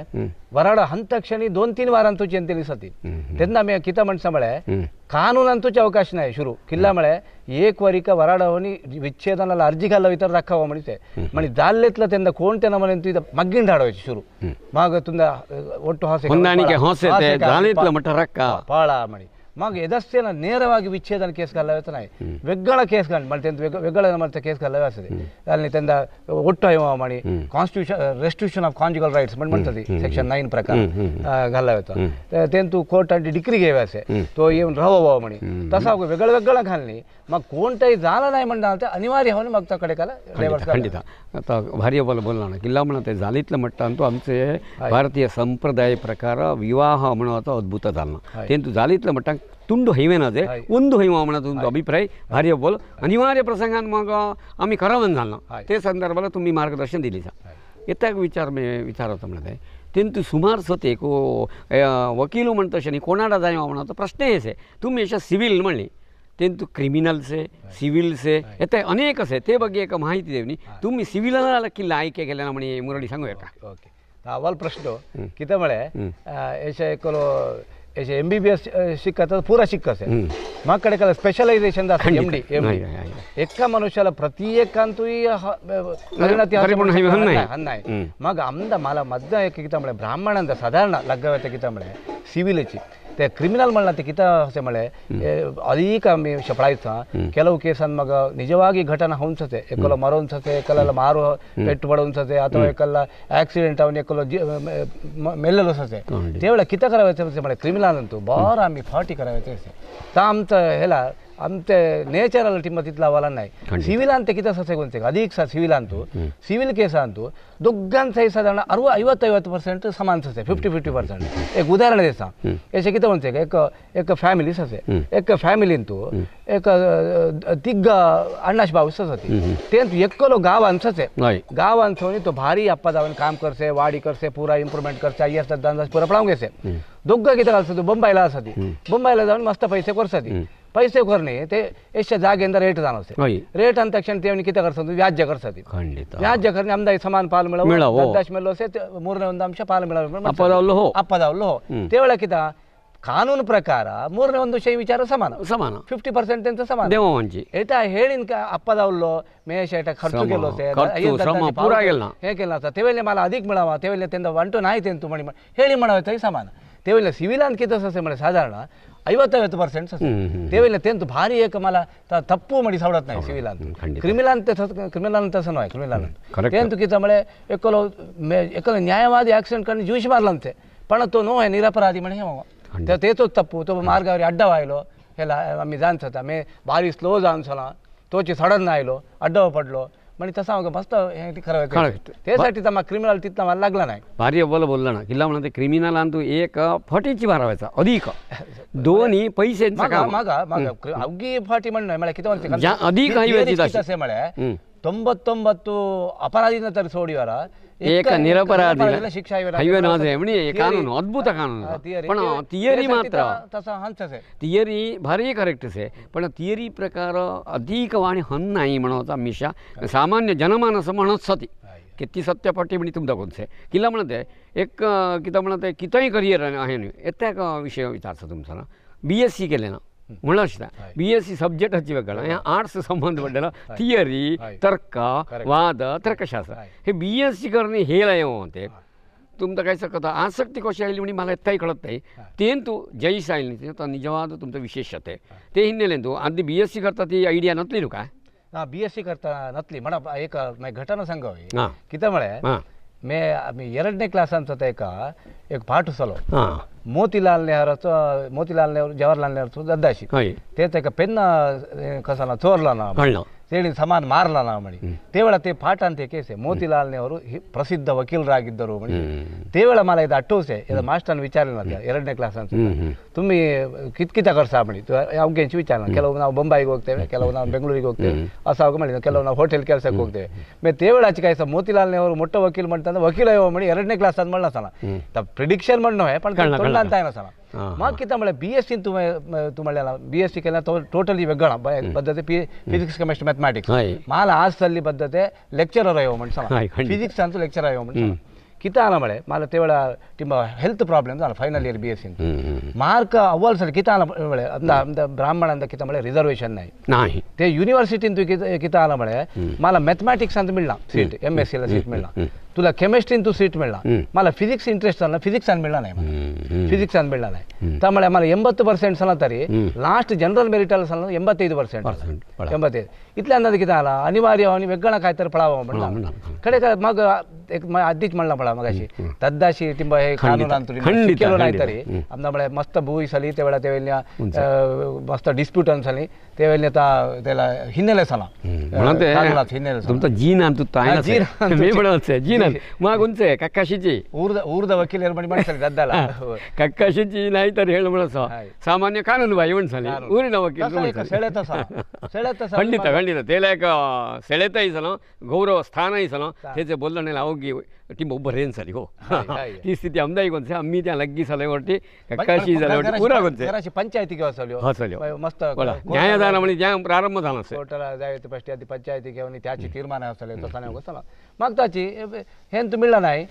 S1: ವರಡ
S2: ಹಂತಕ್ಷಣಿ ದೋನ್ ತಿನ್ ವಾರ ಅಂತುಚಿ ಅಂತೇಳಿ ತಿಳಿಸತಿ ತೆಂದ ಮೇ ಕಿತ ಮಣಸ ಮಳೆ ಕಾನೂನು ಅಂತುಚಿ ಅವಕಾಶ ನಾಯ ಶುರು ಕಿಲ್ಲ ಮಳೆ ಏಕ್ ವರಿಕ ವರಾಡ ವಿಚ್ಛೇದನ ವಿಚ್ಛೇದನಲ್ಲ ಅರ್ಜಿ ಕಲ್ಲ ವಿತರ ರಕ್ಕ ಹೋ ಮಣಿತೆ ಮಣಿ ದಾಲ್ಲೆತ್ಲ ತೆಂದ ಕೋಣ್ತೆ ನಮಲೆ ಅಂತ ಇದ ಮಗ್ಗಿಂಡ ಹಾಡೋಯ್ತು ಶುರು ಮಾಗ ತುಂದ ಒಟ್ಟು ಹಾಸೆ ಹೊಂದಾಣಿಕೆ ಹಾಸೆ ದಾಲ್ಲೆತ್ಲ ಮಟ್ಟ ರಕ್ಕ ಪಾಳ ಮಣಿ मग यदस्थेन नेरवागी विच्छेदन केस घालवत नाही वेगळा केस घालत म्हणते वेगळा केस घालवा असते ओटाय ऑफ कॉन्जिकल राइट्स म्हण म्हणत सेक्शन प्रकार तें घालवायचा डिग्री घ्यावी असे तो येऊन रववा म्हणे तसा वेगळं वेगळं घालणे मग कोणतंही झाला नाही म्हणता अनिवार्य अनिवार्यवानी मग तो कडे
S1: भार्य बोल बोलला ना किल्ला म्हणतात ते झालीतलं तो आमचे भारतीय संप्रदाय प्रकार विवाह म्हणून अद्भुत झाला तें ते तू झालीतलं ತುಂಡು ಹೈವೇನದೇ उंदू ಹೈವ म्हणा तुमचा अभिप्राय भारी बोल अनिवार्य प्रसंगात मग आम्ही करावं झालं ते संदर्भाला तुम्ही मार्गदर्शन दिलीचा येत्या विचार म्हणत विचारत म्हणते तेंतु सुमार को वकील म्हणतो अशें न्ही कोणाला जाय प्रश्न येसे तुम्ही अशें सिवील म्हणली क्रिमिनल से सिव्हिलचे येते अनेक असे ते बघे एक माहिती देवनी तुम्ही सिव्हिलला किल्ला केल्या ना म्हणे मुरडी सांगू येता
S2: ओके प्रश्न किती म्हणे याच्या एक ಎಂ ಬಿ ಬಿ ಎಸ್ ಸಿಕ್ಕತ್ತದ ಪೂರ ಸಿಕ್ಕಸೆ ಮಕ್ಕಳ specialisation M D M D ಎಕ್ಕ ಮನುಷ್ಯಲ ಪ್ರತಿಯೇಕಂತೂ ಈ ಪರಿಣತಿ ಮಗ ಅಂದ ಮಾಲ ಮದ್ದ ಕಿತಾಮಳೆ ಬ್ರಾಹ್ಮಣ ಅಂದ ಸಾಧಾರಣ ಲಗ್ಗವೆತ್ತ ಕಿತಾಮಳೆ ಸಿವಿಲ್ ಚಿ ते ಕ್ರಿಮಿನಲ್ ಮಳನ ತೆಗಿತಾ ಹೊಸ ಮಳೆ ಅನೇಕ ಶಪಳಾಯ್ತಾ ಕೆಲವು ಕೇಸನ್ ಮಗ ನಿಜವಾಗಿ ಘಟನೆ ಹೊಂದ್ಸತೆ ಎಕ್ಕಲ್ಲ ಮರೋ ಅನ್ಸತ್ತೆ ಮಾರು ಪೆಟ್ಟು ಅನ್ಸತ್ತೆ ಅಥವಾ ಎಕ್ಕಲ್ಲ ಆಕ್ಸಿಡೆಂಟ್ ಅವನ ಎಕ್ಕಲ್ಲ ಮೆಲ್ಲಲು ಸತೆ ದೇವಳ ಕಿತ ಕರವೈತೆ ಮಳೆ ಕ್ರಿಮಿನಲ್ ಅಂತೂ ಬಾರ ಆಮಿ ಫಾಟಿ ಕರವೈತೆ ತಾಮ್ತ ಹೇಳ आमचे नेचरलिटी मग तिथला नाही सिविल अंत किती कोणते म्हणजे अधिक सार सिव्हिल आण तू सिविल केस आणतो दोघांचाही साधारण अरव ऐवत पर्सेंट समान असे फिफ्टी फिफ्टी पर्सेंट एक उदाहरण दिस किती फॅमिली फॅमिलीन तू एक दिग्ग अण्णाश भाऊस असते ते एक लोक गावांचा गावांचा तो भारी आपण काम करसे वाडी करसे पुरा इम्प्रूवमेंट करते आय असतात दान पडवून घेसे दोग किती लाल तू बोबाईला असती बोंबईला जाऊन मस्त पैसे कर ಪೈಸೆ ಕೊರ್ನಿ ಎಷ್ಟು ಜಾಗ ಎಂದ ರೇಟ್ ಅನ್ನಿಸ್ತೀವಿ ರೇಟ್ ಅಂತ ತಕ್ಷಣ ತೇವನಿ ಕಿತ್ತ ಕರ್ಸೋದು ವ್ಯಾಜ್ಯ ಕರ್ಸೋದು ಖಂಡಿತ ವ್ಯಾಜ್ಯ ಕರ್ನಿ ನಮ್ದು ಸಮಾನ ಪಾಲು ಮೇಳ ಮೇಳೋಸೆ ಮೂರನೇ ಒಂದು ಅಂಶ ಪಾಲು ಮೇಳ ಅಪ್ಪದವ್ಲು ಹೋ ಅಪ್ಪದವ್ಲು ತೇವಳ ಕಿತ ಕಾನೂನು ಪ್ರಕಾರ ಮೂರನೇ ಒಂದು ವಿಷಯ ವಿಚಾರ ಸಮಾನ ಸಮಾನ ಫಿಫ್ಟಿ ಪರ್ಸೆಂಟ್ ಅಂತ ಸಮಾನ ಏಟ ಹೇಳಿನ ಅಪ್ಪದವ್ಲು ಮೇಷ ಏಟ ಖರ್ಚು ಕೆಲಸ ತೇವಲ್ಲಿ ಮಾಲ ಅಧಿಕ ಮೇಳವ ತೇವಲ್ಲಿ ತಿಂದ ಒಂಟು ನಾಯಿ ತಿಂತು ಮಣಿ ಹೇಳಿ ಮಾಡೋ ಸಮಾನ ತೇವಲ್ಲಿ ಸಿವಿಲ್ ಅನ್ಕಿತ ಸಸ್ಯ ಮಾಡಿ ಸಾಧಾರಣ ಐವತ್ತೈವತ್ತು ಪರ್ಸೆಂಟ್ ದೇವಿಲ್ಲ ತೆಂತು ಭಾರಿ ಏಕ ಮಲ ತಪ್ಪು ಮಡಿ ಸವಡತ್ ನಾಯಿ ಸಿವಿಲ್ ಅಂತ ಅಂತ ಕ್ರಿಮಿಲಾನ್ ಅಂತ ತಸನ ಆಯ್ ಅಂತ ತೆಂತು ಕಿತ ಮಳೆ ಎಕ್ಕಲು ಎಕ್ಕಲು ನ್ಯಾಯವಾದಿ ಆಕ್ಸಿಡೆಂಟ್ ಕಂಡು ಜೂಯಿಸಿ ಮಾರ್ಲಂತೆ पण तो नो आहे निरपराधी म्हणे हे तर ते तोच तप्पू तो मार्गावर अड्डा व्हायलो हेला आम्ही जाणत होता मी भारी स्लो म्हणजे तसं हांव मस्त हे खरं क्रिमिनल तिथला मला लागला नाही
S1: भारी बोल बोलला ना किल्ला म्हणते क्रिमिनल आण तू एक फटीची भरावायचा अधिक दोन्ही पैसे मागा मागा
S2: अवघी फाटी म्हण मला किती म्हणते अधिक काही चिंता तर एक अपराधी निरपराधी कानून
S1: अद्भुत कानून पण तिअरी मात्र तिअरी भारी करेक्ट से पण तिअरी प्रकार अधिक वाणी हन नाही म्हणत मिशा सामान्य जनमानस म्हणत सती किती सत्यपट्टी म्हणजे तुमचा कोणसे किला म्हणत आहे एक किती म्हणत आहे कितीही करिअर आहे विषय विचारतो तुमचा ना बी एस सी केले ना ಮುಳಷ್ಟ ಬಿ ಎಸ್ ಸಿ ಸಬ್ಜೆಕ್ಟ್ ಹಚ್ಚಬೇಕಲ್ಲ ಆರ್ಟ್ಸ್ ಸಂಬಂಧಪಟ್ಟಲ್ಲ ಥಿಯರಿ ತರ್ಕ ವಾದ ತರ್ಕಶಾಸ್ತ್ರ हे बी एस सी करणे हे लाय होते तुमचं काय सकत आसक्ती कशी आली म्हणजे मला एत्ताही कळत नाही तेन तू जैश आयली ते निजवाद तुमचं विशेषते ते हिन्नेलेन तू आधी बीएससी करता ती आयडिया नसली तुका
S2: ना बीएससी करता नसली म्हणा एक घटना सांगावी कितें म्हळ्यार मे आमी एरडने क्लासान एक एक फाट हा मोतीलाल नेहरूच मोतीलाल नेहरू जवाहरलाल नेहरूचं दद्दाशी ते त्या पेन कसं ना चोरला ना ತೇಳಿನ ಸಮಾನ ಮಾರಲ ನಾವು ಮಣಿ ತೇವಳ ತೇ ಪಾಠ ಅಂತ ಕೇಸೆ ಮೋತಿಲಾಲ್ ಅವರು ಪ್ರಸಿದ್ಧ ವಕೀಲರಾಗಿದ್ದರು ಮಣಿ ತೇವಳ ಮಾಲ ಇದು ಅಟ್ಟೂಸೆ ಇದು ಮಾಸ್ಟರ್ನ ವಿಚಾರ ಎರಡನೇ ಕ್ಲಾಸ್ ಅಂತ ತುಂಬಿ ಕಿತ್ಕಿತ ಕರ್ಸ ಮಣಿ ಅವ್ಗೆ ವಿಚಾರ ಕೆಲವು ನಾವು ಬೊಂಬಾಯಿಗೆ ಹೋಗ್ತೇವೆ ಕೆಲವು ನಾವು ಬೆಂಗಳೂರಿಗೆ ಹೋಗ್ತೇವೆ ಹೋಗಿ ಮಾಡಿ ಕೆಲವು ನಾವು ಹೋಟೆಲ್ ಕೆಲಸಕ್ಕೆ ಹೋಗ್ತೇವೆ ಮೇ ತೇವಳ ಹಚ್ಚಿಕಾಯ್ಸ ಮೋತಿಲಾಲ್ ಅವರು ಮೊಟ್ಟ ವಕೀಲ ಮಾಡ್ತಂದ್ರೆ ವಕೀಲ ಮಣಿ ಎರಡನೇ ಕ್ಲಾಸ್ ಅಂದ್ಮೇಲೆ ಸಲ ಪ್ರಿಡಿಕ್ಷನ್ ಮಾಡಿ ನಾವೇ ಪಣ ಅಂತ ಏನೋ ಸಲ मार्क ಮಳೆ ಬಿ ಎಸ್ ಸಿ सी तुम्हें ಬಿ ಎಸ್ ಸಿ ಕೆಲ ಟೋಟಲಿ ವೆಗ್ಗಳ ಬದ್ಧತೆ ಫಿಸಿಕ್ಸ್ ಕೆಮಿಸ್ಟ್ರಿ ಮ್ಯಾಥಮ್ಯಾಟಿಕ್ಸ್ ಮಾಲ ಆರ್ಟ್ಸಲ್ಲಿ ಬದ್ಧತೆ ಲೆಕ್ಚರರ್ ಆಯೋ ಮನ್ಸಲ ಫಿಸಿಕ್ಸ್ ಅಂತೂ ಲೆಕ್ಚರ್ ಆಯೋ ಮನ್ಸಲ ಕಿತಾನ ಮಳೆ ಮಾಲ ತೇವಳ ತುಂಬ ಹೆಲ್ತ್ ಪ್ರಾಬ್ಲಮ್ಸ್ ಅಲ್ಲ ಫೈನಲ್ ಇಯರ್ ಬಿ ಎಸ್ ಸಿನ್ ಮಾರ್ಕ್ ಅವ್ವಲ್ ಸಲ ಕಿತಾನ ಮಳೆ ಅಂತ ಬ್ರಾಹ್ಮಣ ಅಂತ ಕಿತ ಮಳೆ ರಿಸರ್ವೇಷನ್ ಆಯ್ ತೆ ಯೂನಿವರ್ಸಿಟಿ ಕಿತಾನ ಮಳೆ ಮಾಲ ಮ್ಯಾಥಮ್ಯಾಟಿಕ್ಸ್ ಅಂತ ಮಿಳ್ಳ ಸೀಟ್ ಎಮ್ ಎಸ್ ಸಿ ಎಲ್ಲ ಸೀಟ್ ಮಿಳ್ಳ तुला केमिस्ट्रीन तू सीट मिळणार मला फिजिक्स इंटरेस्ट झाला फिजिक्सान मिळणार नाही ಫಿಸಿಕ್ಸ್ ಅನ್ नाही त्यामुळे मला ಎಂಬತ್ತು ಪರ್ಸೆಂಟ್ ಸಲ ತರಿ ಲಾಸ್ಟ್ ಜನರಲ್ ಮೆರಿಟ್ ಅಲ್ಲಿ ಸಲ ಎಂಬತ್ತೈದು ಪರ್ಸೆಂಟ್ ಎಂಬತ್ತೈದು ಇತ್ಲೆ ಅನ್ನೋದು ಕಿತಾಲ ಅನಿವಾರ್ಯ ಅವನಿ ವೆಗ್ಗಣ ಕಾಯ್ತಾರೆ ಪಳಾವ ಕಡೆ ಮಗ ಅದ್ದೀಚ್ ಮಳ್ಳ ಪಳ ಮಗಾಶಿ ತದ್ದಾಶಿ ತಿಂಬ ಕಾನೂನು ಮಸ್ತ್ ಭೂ ಸಲಿ ತೆವಳ ತೆವಲ್ಯ ಮಸ್ತ್ ಡಿಸ್ಪ್ಯೂಟ್ ಅನ್ಸಲಿ ते वेळेला त्या
S1: ಸಲ हिन्नेले साला
S2: म्हणते हिन्नेले तुमचा
S1: जीन आम तुत्ता आहे जीन मी म्हणत जीन मग उंचे ಕಕ್ಕಾಶಿಜಿ ಊರ್ದ ಊರ್ದ ವಕೀಲರು ಮಾಡಿ ಮಾಡ್ತಾರೆ ಗದ್ದಲ ಕಕ್ಕಾಶಿಜಿ ನಾಯ್ತಾರೆ ಹೇಳು ಬಿಡಸ ಸಾಮಾನ್ಯ ಕಾನೂನು ಬಾಯಿ ಸಲ ಊರಿನ ವಕೀಲರು ಸೆಳೆತ
S2: ಸೆಳೆತ ಖಂಡಿತ ಖಂಡಿತ
S1: ತೇಲೇಕ ಸೆಳೆತ ಇಸಲು ಗೌರವ ಸ್ಥಾನ ಇಸಲು ತೇಜೆ ಬೋಲ್ಲಣೆಲ್ಲ ಅವಗಿ ಟಿಮ್ ಒಬ್ಬ ರೇನ್ ಸಲಿ ಹೋ ಈ ಸ್ಥಿತಿ ಅಮ್ದಾಯಿಗೆ ಒಂದ್ಸೆ ಅಮ್ಮಿ ತ್ಯಾ ಲಗ್ಗಿ ಸಲ ಹೊರಟಿ ಕಕ್ಕಾಶಿ ಸಲ ಹೊರಟಿ ಊರಾಗ ಒಂದ್ಸೆ
S2: ಪಂಚಾಯತಿಗೆ ಹೊಸಲಿ ಹೊಸಲಿ ಮಸ್ತ್ ನ್ಯಾಯದ મતદાન હમણાં જ્યાં
S1: પ્રારંભ થવાના છે
S2: ટોટલ ಪಂಚಾಯತಿ ಕೇವನಿ ತ್ಯಾಚಿ ತೀರ್ಮಾನ ಆಗ್ತಲ್ಲ ಸಲ ಗೊತ್ತಲ್ಲ ಮಗ್ತಾಚಿ ಹೆಂತು ಮಿಲ್ಲ ನಾಯಿ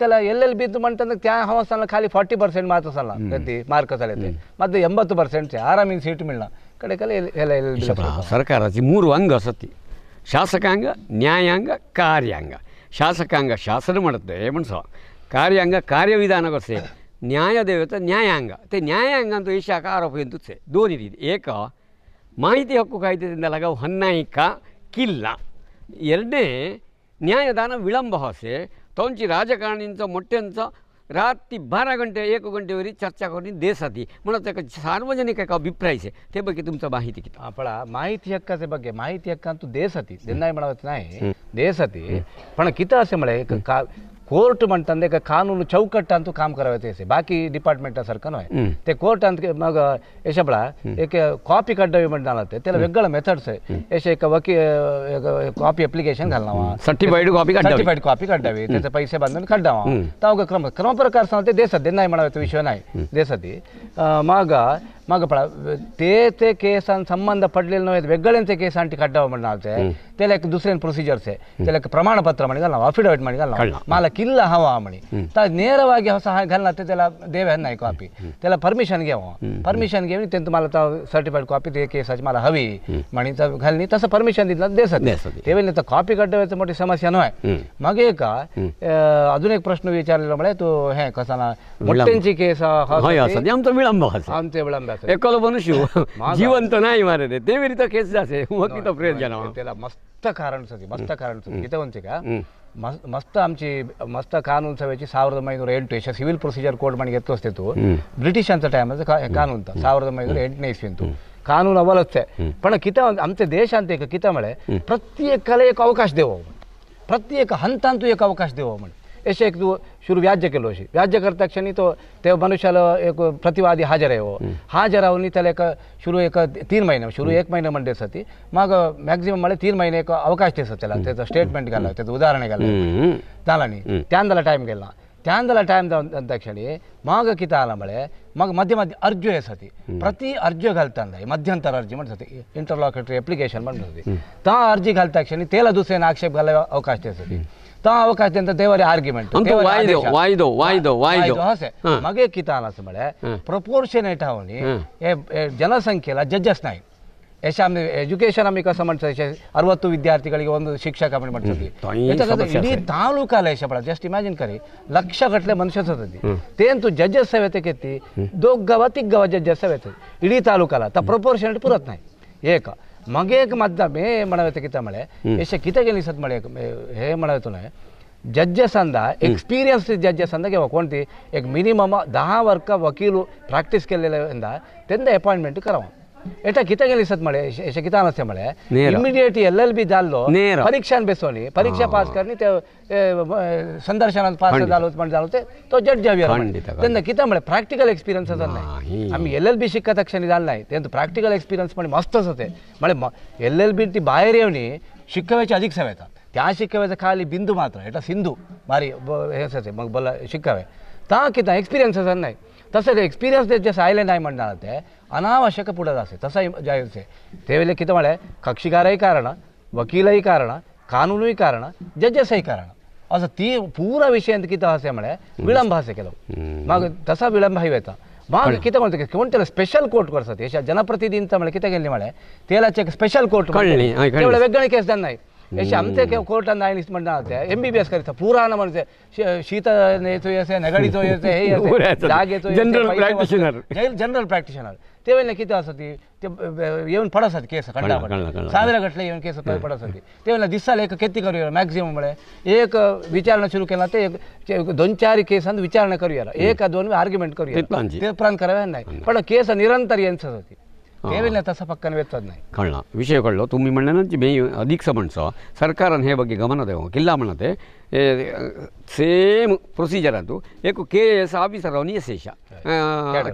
S2: ಕಲ ಎಲ್ಲೆಲ್ಲಿ ಬಿದ್ದು ಮಂಟಂದ್ರೆ ತ್ಯಾ ಹವಸಲ್ಲ ಖಾಲಿ ಫಾರ್ಟಿ ಪರ್ಸೆಂಟ್ ಮಾತ್ರ ಸಲ ಗತಿ ಮಾರ್ಕ ಸಲೈತೆ ಮತ್ತೆ ಎಂಬತ್ತು ಪರ್ಸೆಂಟ್ ಆರಾಮಿನ ಸೀಟ್ ಕಡೆ ಕಲ ಎಲ್ಲ ಎಲ್ಲ
S1: ಸರ್ಕಾರ ಮೂರು ಅಂಗ ಸತಿ ಶಾಸಕಾಂಗ ನ್ಯಾಯಾಂಗ ಕಾರ್ಯಾಂಗ ಶಾಸಕಾಂಗ ಶಾಸನ ಮಾಡುತ್ತೆ ಹೇಮಂತ್ ಸಾವ್ ಕಾರ್ಯಾಂಗ ಕಾರ್ಯವಿಧಾನಗಳು ನ್ಯಾಯ ನ್ಯಾಯದೇವತೆ ನ್ಯಾಯಾಂಗ ತೆ ನ್ಯಾಯಾಂಗ ಅಂತ ಈಶಾಕ ಆರೋಪ ಎಂದುತ್ತೆ ದೋನಿರಿ ಏಕ माहिती हक्क कायद्या दनायिका किल्ला एरने न्यायदान विलंब असे तोंची राजकारणींचा मोठ्यांचं रात्री बारा घंटे एक वरी चर्चा करून देसाई म्हणत एक सार्वजनिक एका छे ते बघित तुमचं माहिती किती आपळा माहिती हक्काचे बघे माहिती हक्क दे नाही देसाई पण किती
S2: असे म्हणजे का कोर्ट म्हणटा ताका कानून चौकट तू काम करावे ते बाकी डिपार्टमेंटा सारखं न्हय ते कोर्टान मग येशेपळा एक कॉपी काढावी म्हणटा ते त्याला वेगळं मेथड्स आहे असे एक वकी कॉपी एप्लिकेशन घालणं सर्टिफाईड कॉपी सर्टिफाईड कॉपी काढावी त्याचे पैसे बांधून काढावं तावं क्रम क्रमप्रकार सांगते दे नाही म्हणावे तो विषय नाही देसती मग ಮಗಪಳ ತೇತೆ ಕೇಸನ್ ಸಂಬಂಧ ಪಡ್ಲಿಲ್ಲ ಇದು ವೆಗ್ಗಳೆಂತೆ ಕೇಸ ಅಂಟಿ ಕಡ್ಡಾವ ಮಾಡಿನಾಲ್ತೆ ತೆಲಕ್ ದುಸರೇನ್ ಪ್ರೊಸೀಜರ್ಸ್ ತೆಲಕ್ ಪ್ರಮಾಣ ಪತ್ರ ಮಾಡಿಗಲ್ಲ ನಾವು ಅಫಿಡವಿಟ್ ಮಾಡಿಗಲ್ಲ ಮಾಲಕ್ ಹವ ಮಣಿ ತಾ ನೇರವಾಗಿ ಹೊಸ ಗಲ್ನತ್ತೆ ತೆಲ ದೇವೆ ಹನ್ನಾಯ್ ಕಾಪಿ ತೆಲ ಪರ್ಮಿಷನ್ ಗೆ ಪರ್ಮಿಷನ್ ಗೆ ತೆಂತ ಮಾಲ ತಾವ್ ಸರ್ಟಿಫೈಡ್ ಕಾಪಿ ದೇ ಕೇಸ್ ಹಚ್ ಮಾಲ ಹವಿ ಮಣಿ ತ ಗಲ್ನಿ ತಸ ಪರ್ಮಿಷನ್ ದಿಲ್ಲ ದೇಸ ದೇವೆಲ್ಲ ತ ಕಾಪಿ ಕಡ್ಡಾವ ಮೋಟಿ ಸಮಸ್ಯೆ ನೋಯ್ ಮಗೇಕ ಅಜून एक प्रश्न विचारलेला म्हणजे तो हे कसा ना मोठ्यांची केस हा विळंब अंते विळंब एकलो
S1: मनुष्य जिवंत नाही मारे ते ते विरीत केस जासे मग तिथं प्रेस त्याला
S2: मस्त कारण सगळे मस्त कारण तिथं म्हणते का मस्त आमची मस्त कानून सभेची सहावर ऐनूर एंट्री अशा सिव्हिल प्रोसिजर कोर्ट म्हणजे घेतो असते तो ब्रिटिशांचा टायमाचा कानून सहावर ऐनूर एंट्री नाही तू कानून अवल असते पण कित आमच्या देशांत एक कित प्रत्येक प्रत्येकाला एक अवकाश देवो प्रत्येक हंतांत एक अवकाश देवो म्हण एस एक तो शुरू व्याज्य केलं अशी व्याज्य क्षणी तो ते मनुष्याला एक प्रतिवादी हजर आहे हाजरव त्याला एक शुरू एक तीन महिना शुरू एक महिन्या म्हणून माग मग मॅक्झिमम्ळे तीन महिने एक अवकाश दिसतो स्टेटमेंट घालत उदाहरण उदाहरणे
S3: गेलो
S2: चलानी त्यांदाला टाइम गेला टाइम क्षणी माग किती आला म्हणजे मग मध्य मध्य येस असेसती प्रति अर्ज्यो घाई मध्यंतर अर्जी म्हणतात म्हणत अप्लिकेशन तो अर्जी क्षणी तेला दुसऱ्याने आक्षेप अवकाश अकाशे ತಾ ಅವಕಾಶದಿಂದ ದೇವರ ಆರ್ಗ್ಯುಮೆಂಟ್ ವಾಯಿದೋ
S1: ವಾಯಿದೋ ವಾಯಿದೋ ವಾಯಿದೋ
S2: ಮಗೆ ಕಿತಾನಸ್ ಮಳೆ ಪ್ರಪೋರ್ಷನೇಟ್ ಜನಸಂಖ್ಯೆಲ ಜಡ್ಜಸ್ ನಾಯಿ ಯಶಾಮಿ ಎಜುಕೇಶನ್ ಅಮಿ ಕಸ ಅರವತ್ತು ವಿದ್ಯಾರ್ಥಿಗಳಿಗೆ ಒಂದು ಶಿಕ್ಷಕ ಇಡೀ ತಾಲೂಕಲ್ಲ ಯಶಪಡ ಜಸ್ಟ್ ಇಮ್ಯಾಜಿನ್ ಕರಿ ಲಕ್ಷ ಗಟ್ಟಲೆ ಮನುಷ್ಯ ಸತತಿ ತೇಂತು ಜಡ್ಜಸ್ ಸವೆತೆ ಕೆತ್ತಿ ದೊಗ್ಗವ ತಿಗ್ಗವ ಜಡ್ಜಸ್ ಸವೇತ ಇಡೀ ತಾಲೂಕಲ್ಲ ತ ಪ್ರೊಪೋರ್ಷನ್ ಪುರತ್ ನಾಯಿ ಏಕ ಮಳವೆ ತೆಗಿತ ಮಳೆ ಮಳೆ ಕಿತಗೆ ನಿಸತ್ ಮಳೆ ಹೇ ಮಳವೆ ತುನ ಜಡ್ಜಸ್ ಅಂದ ಎಕ್ಸ್ಪೀರಿಯನ್ಸ್ ಜಡ್ಜಸ್ ಅಂದಾಗ ಕೊಂತಿ ಎಕ್ ಮಿನಿಮಮ್ ದಹ ವರ್ಕ ವಕೀಲು ಪ್ರಾಕ್ಟೀಸ್ ಕೆಲ ತಿಂದ ತೆಂದ ಅಪಾಯಿಂಟ್ಮೆಂಟ್ ಕರವ ಎಟ ಕಿತ ಗೆಲ್ಲಿಸತ್ ಮಳೆ ಶಕಿತ ಅನಸ್ತೆ ಮಳೆ ಇಮಿಡಿಯೇಟ್ ಎಲ್ ಎಲ್ ಬಿ ದಾಲ್ ಪರೀಕ್ಷಾ ಬೆಸೋನಿ ಪರೀಕ್ಷಾ ಪಾಸ್ ಕರ್ನಿ ಸಂದರ್ಶನ ಪಾಸ್ ದಾಲು ಮಾಡಿ ದಾಲು ತೋ ಜಡ್ ಜಾವಿಯರ್ ತೆಂದ ಕಿತ ಮಳೆ ಪ್ರಾಕ್ಟಿಕಲ್ ಎಕ್ಸ್ಪೀರಿಯನ್ಸ್ ಅದನ್ನ ಆಮಿ ಎಲ್ ಎಲ್ ಬಿ ಸಿಕ್ಕ ತಕ್ಷಣ ಇದಲ್ಲ ತೆಂದು ಪ್ರಾಕ್ಟಿಕಲ್ ಎಕ್ಸ್ಪೀರಿಯನ್ಸ್ ಮಾಡಿ ಮಸ್ತ್ ಅಸತೆ ಮಳೆ ಎಲ್ ಎಲ್ ಬಿ ಟಿ ಬಾಯರೇವ್ನಿ ಶಿಕ್ಕ ವೆಚ್ಚ ಅಧಿಕ ಸಮೇತ ತ್ಯಾ ಶಿಕ್ಕವೆ ಖಾಲಿ ಬಿಂದು ಮಾತ್ರ ಎಟ ಸಿಂಧು ಬಾರಿ ಹೆಸತೆ ಮಗ ಬಲ್ಲ ಸಿಕ್ಕವೆ ತಾ ಕಿತ ಎಕ್ಸ್ಪೀರಿಯನ್ಸ್ ಅದನ್ನ एक्सपिरियन्स तस्य एक्स्पीरियन्स् नाही म्हणणार ते अनावश्यक पुटदासे तस्य जायसे ते लिखितं म्हळ्यार कक्षिगारय कारण वकिलय कारण कानूनही कारण जजसय कारण असं ती पुरा विषय कितें आसा म्हळ्यार विळंब आसा केलो माग तसा विलंब हाय वेता माग किती म्हणते कोण त्याला स्पेशल कोर्ट करतात याच्या जनप्रतिनिधींचा म्हळ्यार कितें केल्लें म्हळ्यार तेलाचे स्पेशल कोर्ट केवळ वेगळे केस जाणाय यश आमचे कोर्टानं आय म्हणणार ते एम बी बी एस करतात पुराण मनसे शीतो नगडीच आहे हे जनरल प्रॅक्टिशनर ते वेळेला किती असत ते येऊन पडसते केस खंडा पडतात साजरा येऊन केस पडसात तेव्हा दिसतं एक किती करूया मॅक्झिमममुळे एक विचारणा सुरू केला ते दोन चारही केसांनी विचारणा करू या एका दोन आर्ग्युमेंट करूया ते प्रांत करावया नाही पण केस निरंतर ये तसा तसं पक्त नाही
S1: कळ विषय कळलो तुम्ही म्हणणे मे अधिक म्हणसो सरकारन हे बघित गमन देऊ किल्ला म्हणते सेम प्रोसिजर अंत एक के एस आफीसर रहा नहीं शेष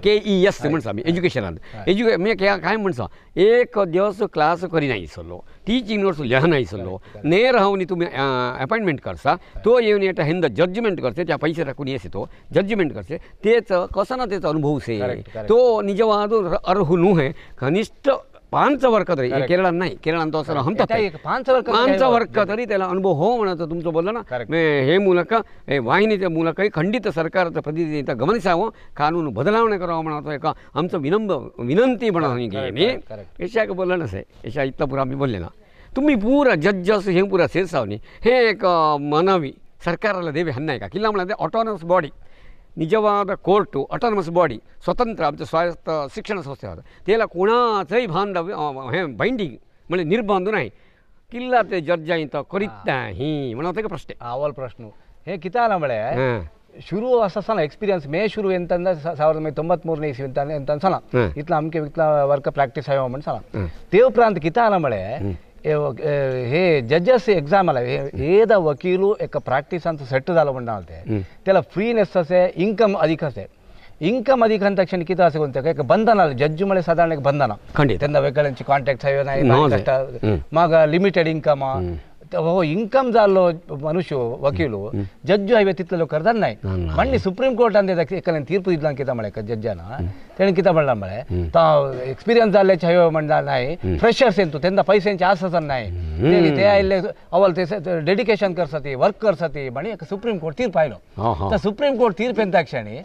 S1: के एस मनसा एजुकेशन एजुके मैं क्या क्या मनसा एक दिवस क्लास करी नहीं सोलो टीचिंग नोट्स लिहा नहीं सोलो नेर हाँ तुम्हें अपॉइंटमेंट कर सा तो यून एट हिंद जजमेंट करते पैसे रखनी ये तो जजमेंट करते कसा ना अनुभव से तो निजवाद अर्हू नु है कनिष्ठ केरळात नाही तरी त्याला अनुभव हो म्हणा तुमचं बोललं ना हे मुलं वाहिनीच्या मुलं खंडित सरकारचं प्रतिनिधी गमनसावं कानून बदलावणे करावं म्हणा आमचं विनंब विनंती म्हणून से इतका पूर्ण आम्ही बोलले ना तुम्ही पूरा जज्ज हे पूरा शेरसावणी हे एक मानवी सरकारला देवे हन्नाय का किल्ला म्हणा ऑटोनोमस बॉडी ನಿಜವಾದ ಕೋರ್ಟು ಅಟಾನಮಸ್ ಬಾಡಿ ಸ್ವತಂತ್ರ ಮತ್ತು ಸ್ವಾಯತ್ತ ಶಿಕ್ಷಣ ಸಂಸ್ಥೆ ಆದ ತೇಲ ಕುಣಾಚೈ ಬಾಂಧವ್ಯ ಬೈಂಡಿಂಗ್ ಮಳೆ ನಿರ್ಬಂಧ ನಾಯಿ ಕಿಲ್ಲತೆ ಜರ್ಜ ಇಂತ ಕೊರಿತ ಹೀ ಮನೋತ ಪ್ರಶ್ನೆ ಅವಲ್ ಪ್ರಶ್ನೆ ಹೇ ಕಿತಾಲ ಮಳೆ
S2: ಶುರು ಸಲ ಎಕ್ಸ್ಪೀರಿಯನ್ಸ್ ಮೇ ಶುರು ಎಂತಂದ ಸಾವಿರದ ಒಂಬೈನೂರ ತೊಂಬತ್ಮೂರನೇ ಇಸ್ವಿ ಅಂತ ಅಂತ ಸಲ ಇತ್ಲ ಅಮ್ಕೆ ವಿತ್ಲ ವರ್ಕ್ ಪ್ರಾಕ್ಟೀಸ್ ಆಯೋ ಸಲ ದೇವ್ ಪ್ರಾಂತ್ ಕಿತಾಲ ಮಳೆ హే జడ్జెస్ ఎగ్జామ్ అలా ఏదో వకీలు యొక్క ప్రాక్టీస్ అంత సెట్ దాలో ఉండాలంటే తెలియ ఫ్రీనెస్ వస్తే ఇన్కమ్ అధికసే ఇన్కమ్ అధిక తక్షణ కితాస బంధనాలు జడ్జి మళ్ళీ సాధారణ బంధనం కింద వెగ్గల నుంచి కాంటాక్ట్ అయ్యో మాకు లిమిటెడ్ ఇంకమా ಇನ್ಕಮ್ ઝાલો ಮನುಷ್ಯ ವಕೀಲು ಜಡ್ಜು ಐವೆ ತಿತ್ತಲು ಕರೆದನ್ನ ಮಣ್ಣಿ ಸುಪ್ರೀಂ ಕೋರ್ಟ್ ಅಂದ ಎಕ್ಕಲೇನು ತೀರ್ಪು ಇದ್ಲಂಕ ಕಿತ ಮಳೆ ಜಡ್ಜನ ತೆಣ ಕಿತ ಮಳ ಮಳೆ ತಾ ಎಕ್ಸ್ಪೀರಿಯನ್ಸ್ ಆಲೆ ಚಯೋ ಮಂಡ ನಾಯಿ ಫ್ರೆಶರ್ಸ್ ಎಂತು ತೆಂದ ಪೈಸೆ ಎಂಚ ಆಸಸನ್ ನಾಯಿ ತೇಲಿ ತೇ ಇಲ್ಲೆ ಅವಲ್ ಡೆಡಿಕೇಶನ್ ಕರ್ಸತಿ ವರ್ಕ್ ಕರ್ಸತಿ ಬಣಿ ಸುಪ್ರೀಂ ಕೋರ್ಟ್ ತೀರ್ಪು ಆಯ್ಲು ಸುಪ್ರೀಂ ಕೋರ್ಟ್ ತೀರ್ಪು ಎಂತ ಕ್ಷಣಿ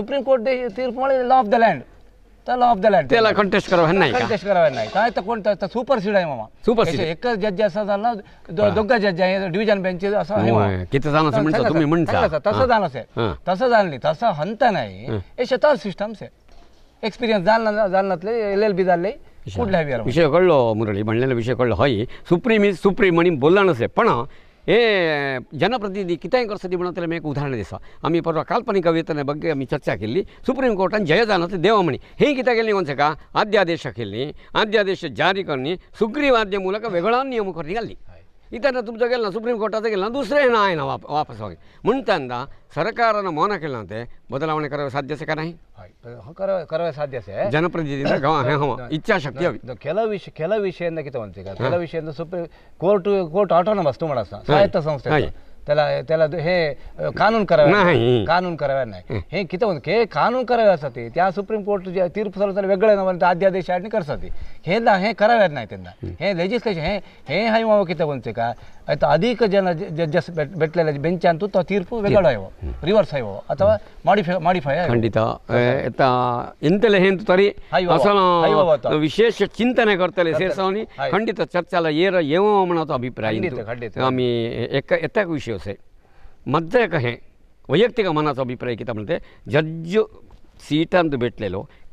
S2: ಸುಪ್ರೀಂ ಕೋರ್ಟ್ ತೀರ್ಪು ಮಳೆ ಲಾ ಆಫ್ ದ ಲ್ಯಾಂಡ್ त्याला ऑफ द त्याला कंटेस्ट करावा नाही कंटेस्ट करावा नाही काय तर कोणतं तर सुपर सीड आहे मामा सुपर सीड एकच जज असा झाला दोघा जज आहे डिव्हिजन बेंच असा किती जाण असं तुम्ही म्हणतो म्हणता तसं जाण तसं जाणली तसं हंत नाही हे शेतावर सिस्टम आहे एक्सपिरियन्स जालना जालनातले एल एल बी झाले कुठल्या
S1: विषय कळलो मुरळी म्हणलेला विषय कळलो होई सुप्रीम इज सुप्रीम आणि बोलला नसे पण એ ಜನಪ್ರತಿನಿಧಿ ಕಿತಾಯಂಕರ್ ಸದಿ ಬೀಳಂತಲೇ ಮೇಕೆ ಉದಾಹರಣೆ ದಿವಸ ಆಮಿ ಪರ್ವ ಕಾಲ್ಪನಿಕ ವೇತನ ಬಗ್ಗೆ ಆಮಿ ಚರ್ಚಾ ಕೇಳಿ ಸುಪ್ರೀಂ ಕೋರ್ಟನ್ನು ಜಯದಾನ ಅಂತ ದೇವಮಣಿ ಹೇಗೆ ಕಿತಾಗೆಲ್ಲಿ ಒಂದ್ಸಕ ಆದ್ಯಾದೇಶ ಕೇಳಿ ಆದ್ಯಾದೇಶ ಜಾರಿ ಕರ್ನಿ ಸುಗ್ರೀವಾದ್ಯ ಮೂಲಕ ವೆಗಳಾನ್ ನಿಯಮ ಕರ್ನಿ ಅಲ್ಲಿ ಇದನ್ನು ತುಮಚಗೆಲ್ಲ ಸುಪ್ರೀಂ ಕೋರ್ಟ್ ಅದಕ್ಕೆಲ್ಲ ದೂಸರೇ ನಾಯಿನ ವಾಪ ವಾಪಸ್ ಹೋಗಿ ಮುಂತಂದ ಸರ್ಕಾರನ ಮೌನ ಕೇಳಂತೆ ಬದಲಾವಣೆ ಕರವೇ ಸಾಧ್ಯಸೆ ಕನಹಿ
S2: ಕರವೇ ಸಾಧ್ಯತೆ ಜನಪ್ರತಿನಿಧಿ ಇಚ್ಛಾಶಕ್ತಿ
S1: ಕೆಲವು ವಿಷಯ ಕೆಲವು ವಿಷಯದಿಂದ
S2: ಕಿತ್ತವಂತೆ ಕೆಲವು ವಿಷಯದಿಂದ ಸುಪ್ರೀಂ ಕೋರ್ಟ್ ಕೋರ್ಟ್ ಆಟೋನಮಸ್ ತುಮಣ ಸ್ವಾಯತ್ತ ಸಂಸ್ಥೆ त्याला त्याला हे कानून करावे नाही. कानून करावे नाही हे किती म्हणतो हे कानून करावे असतात ते. त्या सुप्रीम कोर्ट जे तीर्प वेगळं ना म्हणतात अध्यादेश आणि करतात ते. हे ना हे करावे नाही त्यांना हे लेजिस्लेशन हे हे हाय मावा किती म्हणते का ಆಯಿತಾ ಅಧಿಕ ಜನ ಜಡ್ಜಸ್ ಬೆಟ್ಲೆಲ್ಲ ಬೆಂಚ್ ಅಂತ ತೀರ್ಪು ವೆಗಡಾಯವ ರಿವರ್ಸ್ ಆಯವ ಅಥವಾ ಮಾಡಿಫೈ ಮಾಡಿಫೈ
S1: ಖಂಡಿತ ಎಂತೆಲ್ಲ ಹೆಂತು ತರಿ ವಿಶೇಷ ಚಿಂತನೆ ಕರ್ತಲೆ ಸೇರ್ಸವನಿ ಖಂಡಿತ ಚರ್ಚೆಲ್ಲ ಏರ ಏನೋ ಮನತ ಅಭಿಪ್ರಾಯ ಆಮಿ ಎಕ್ಕ ಎತ್ತಾಕ ವಿಷಯ ಸೆ ಮದ್ದೆ ಕಹೆ ವೈಯಕ್ತಿಕ ಮನಸ ಅಭಿಪ್ರಾಯಕ್ಕೆ ಕಿತ ಜಡ್ಜು ಸೀಟಂತ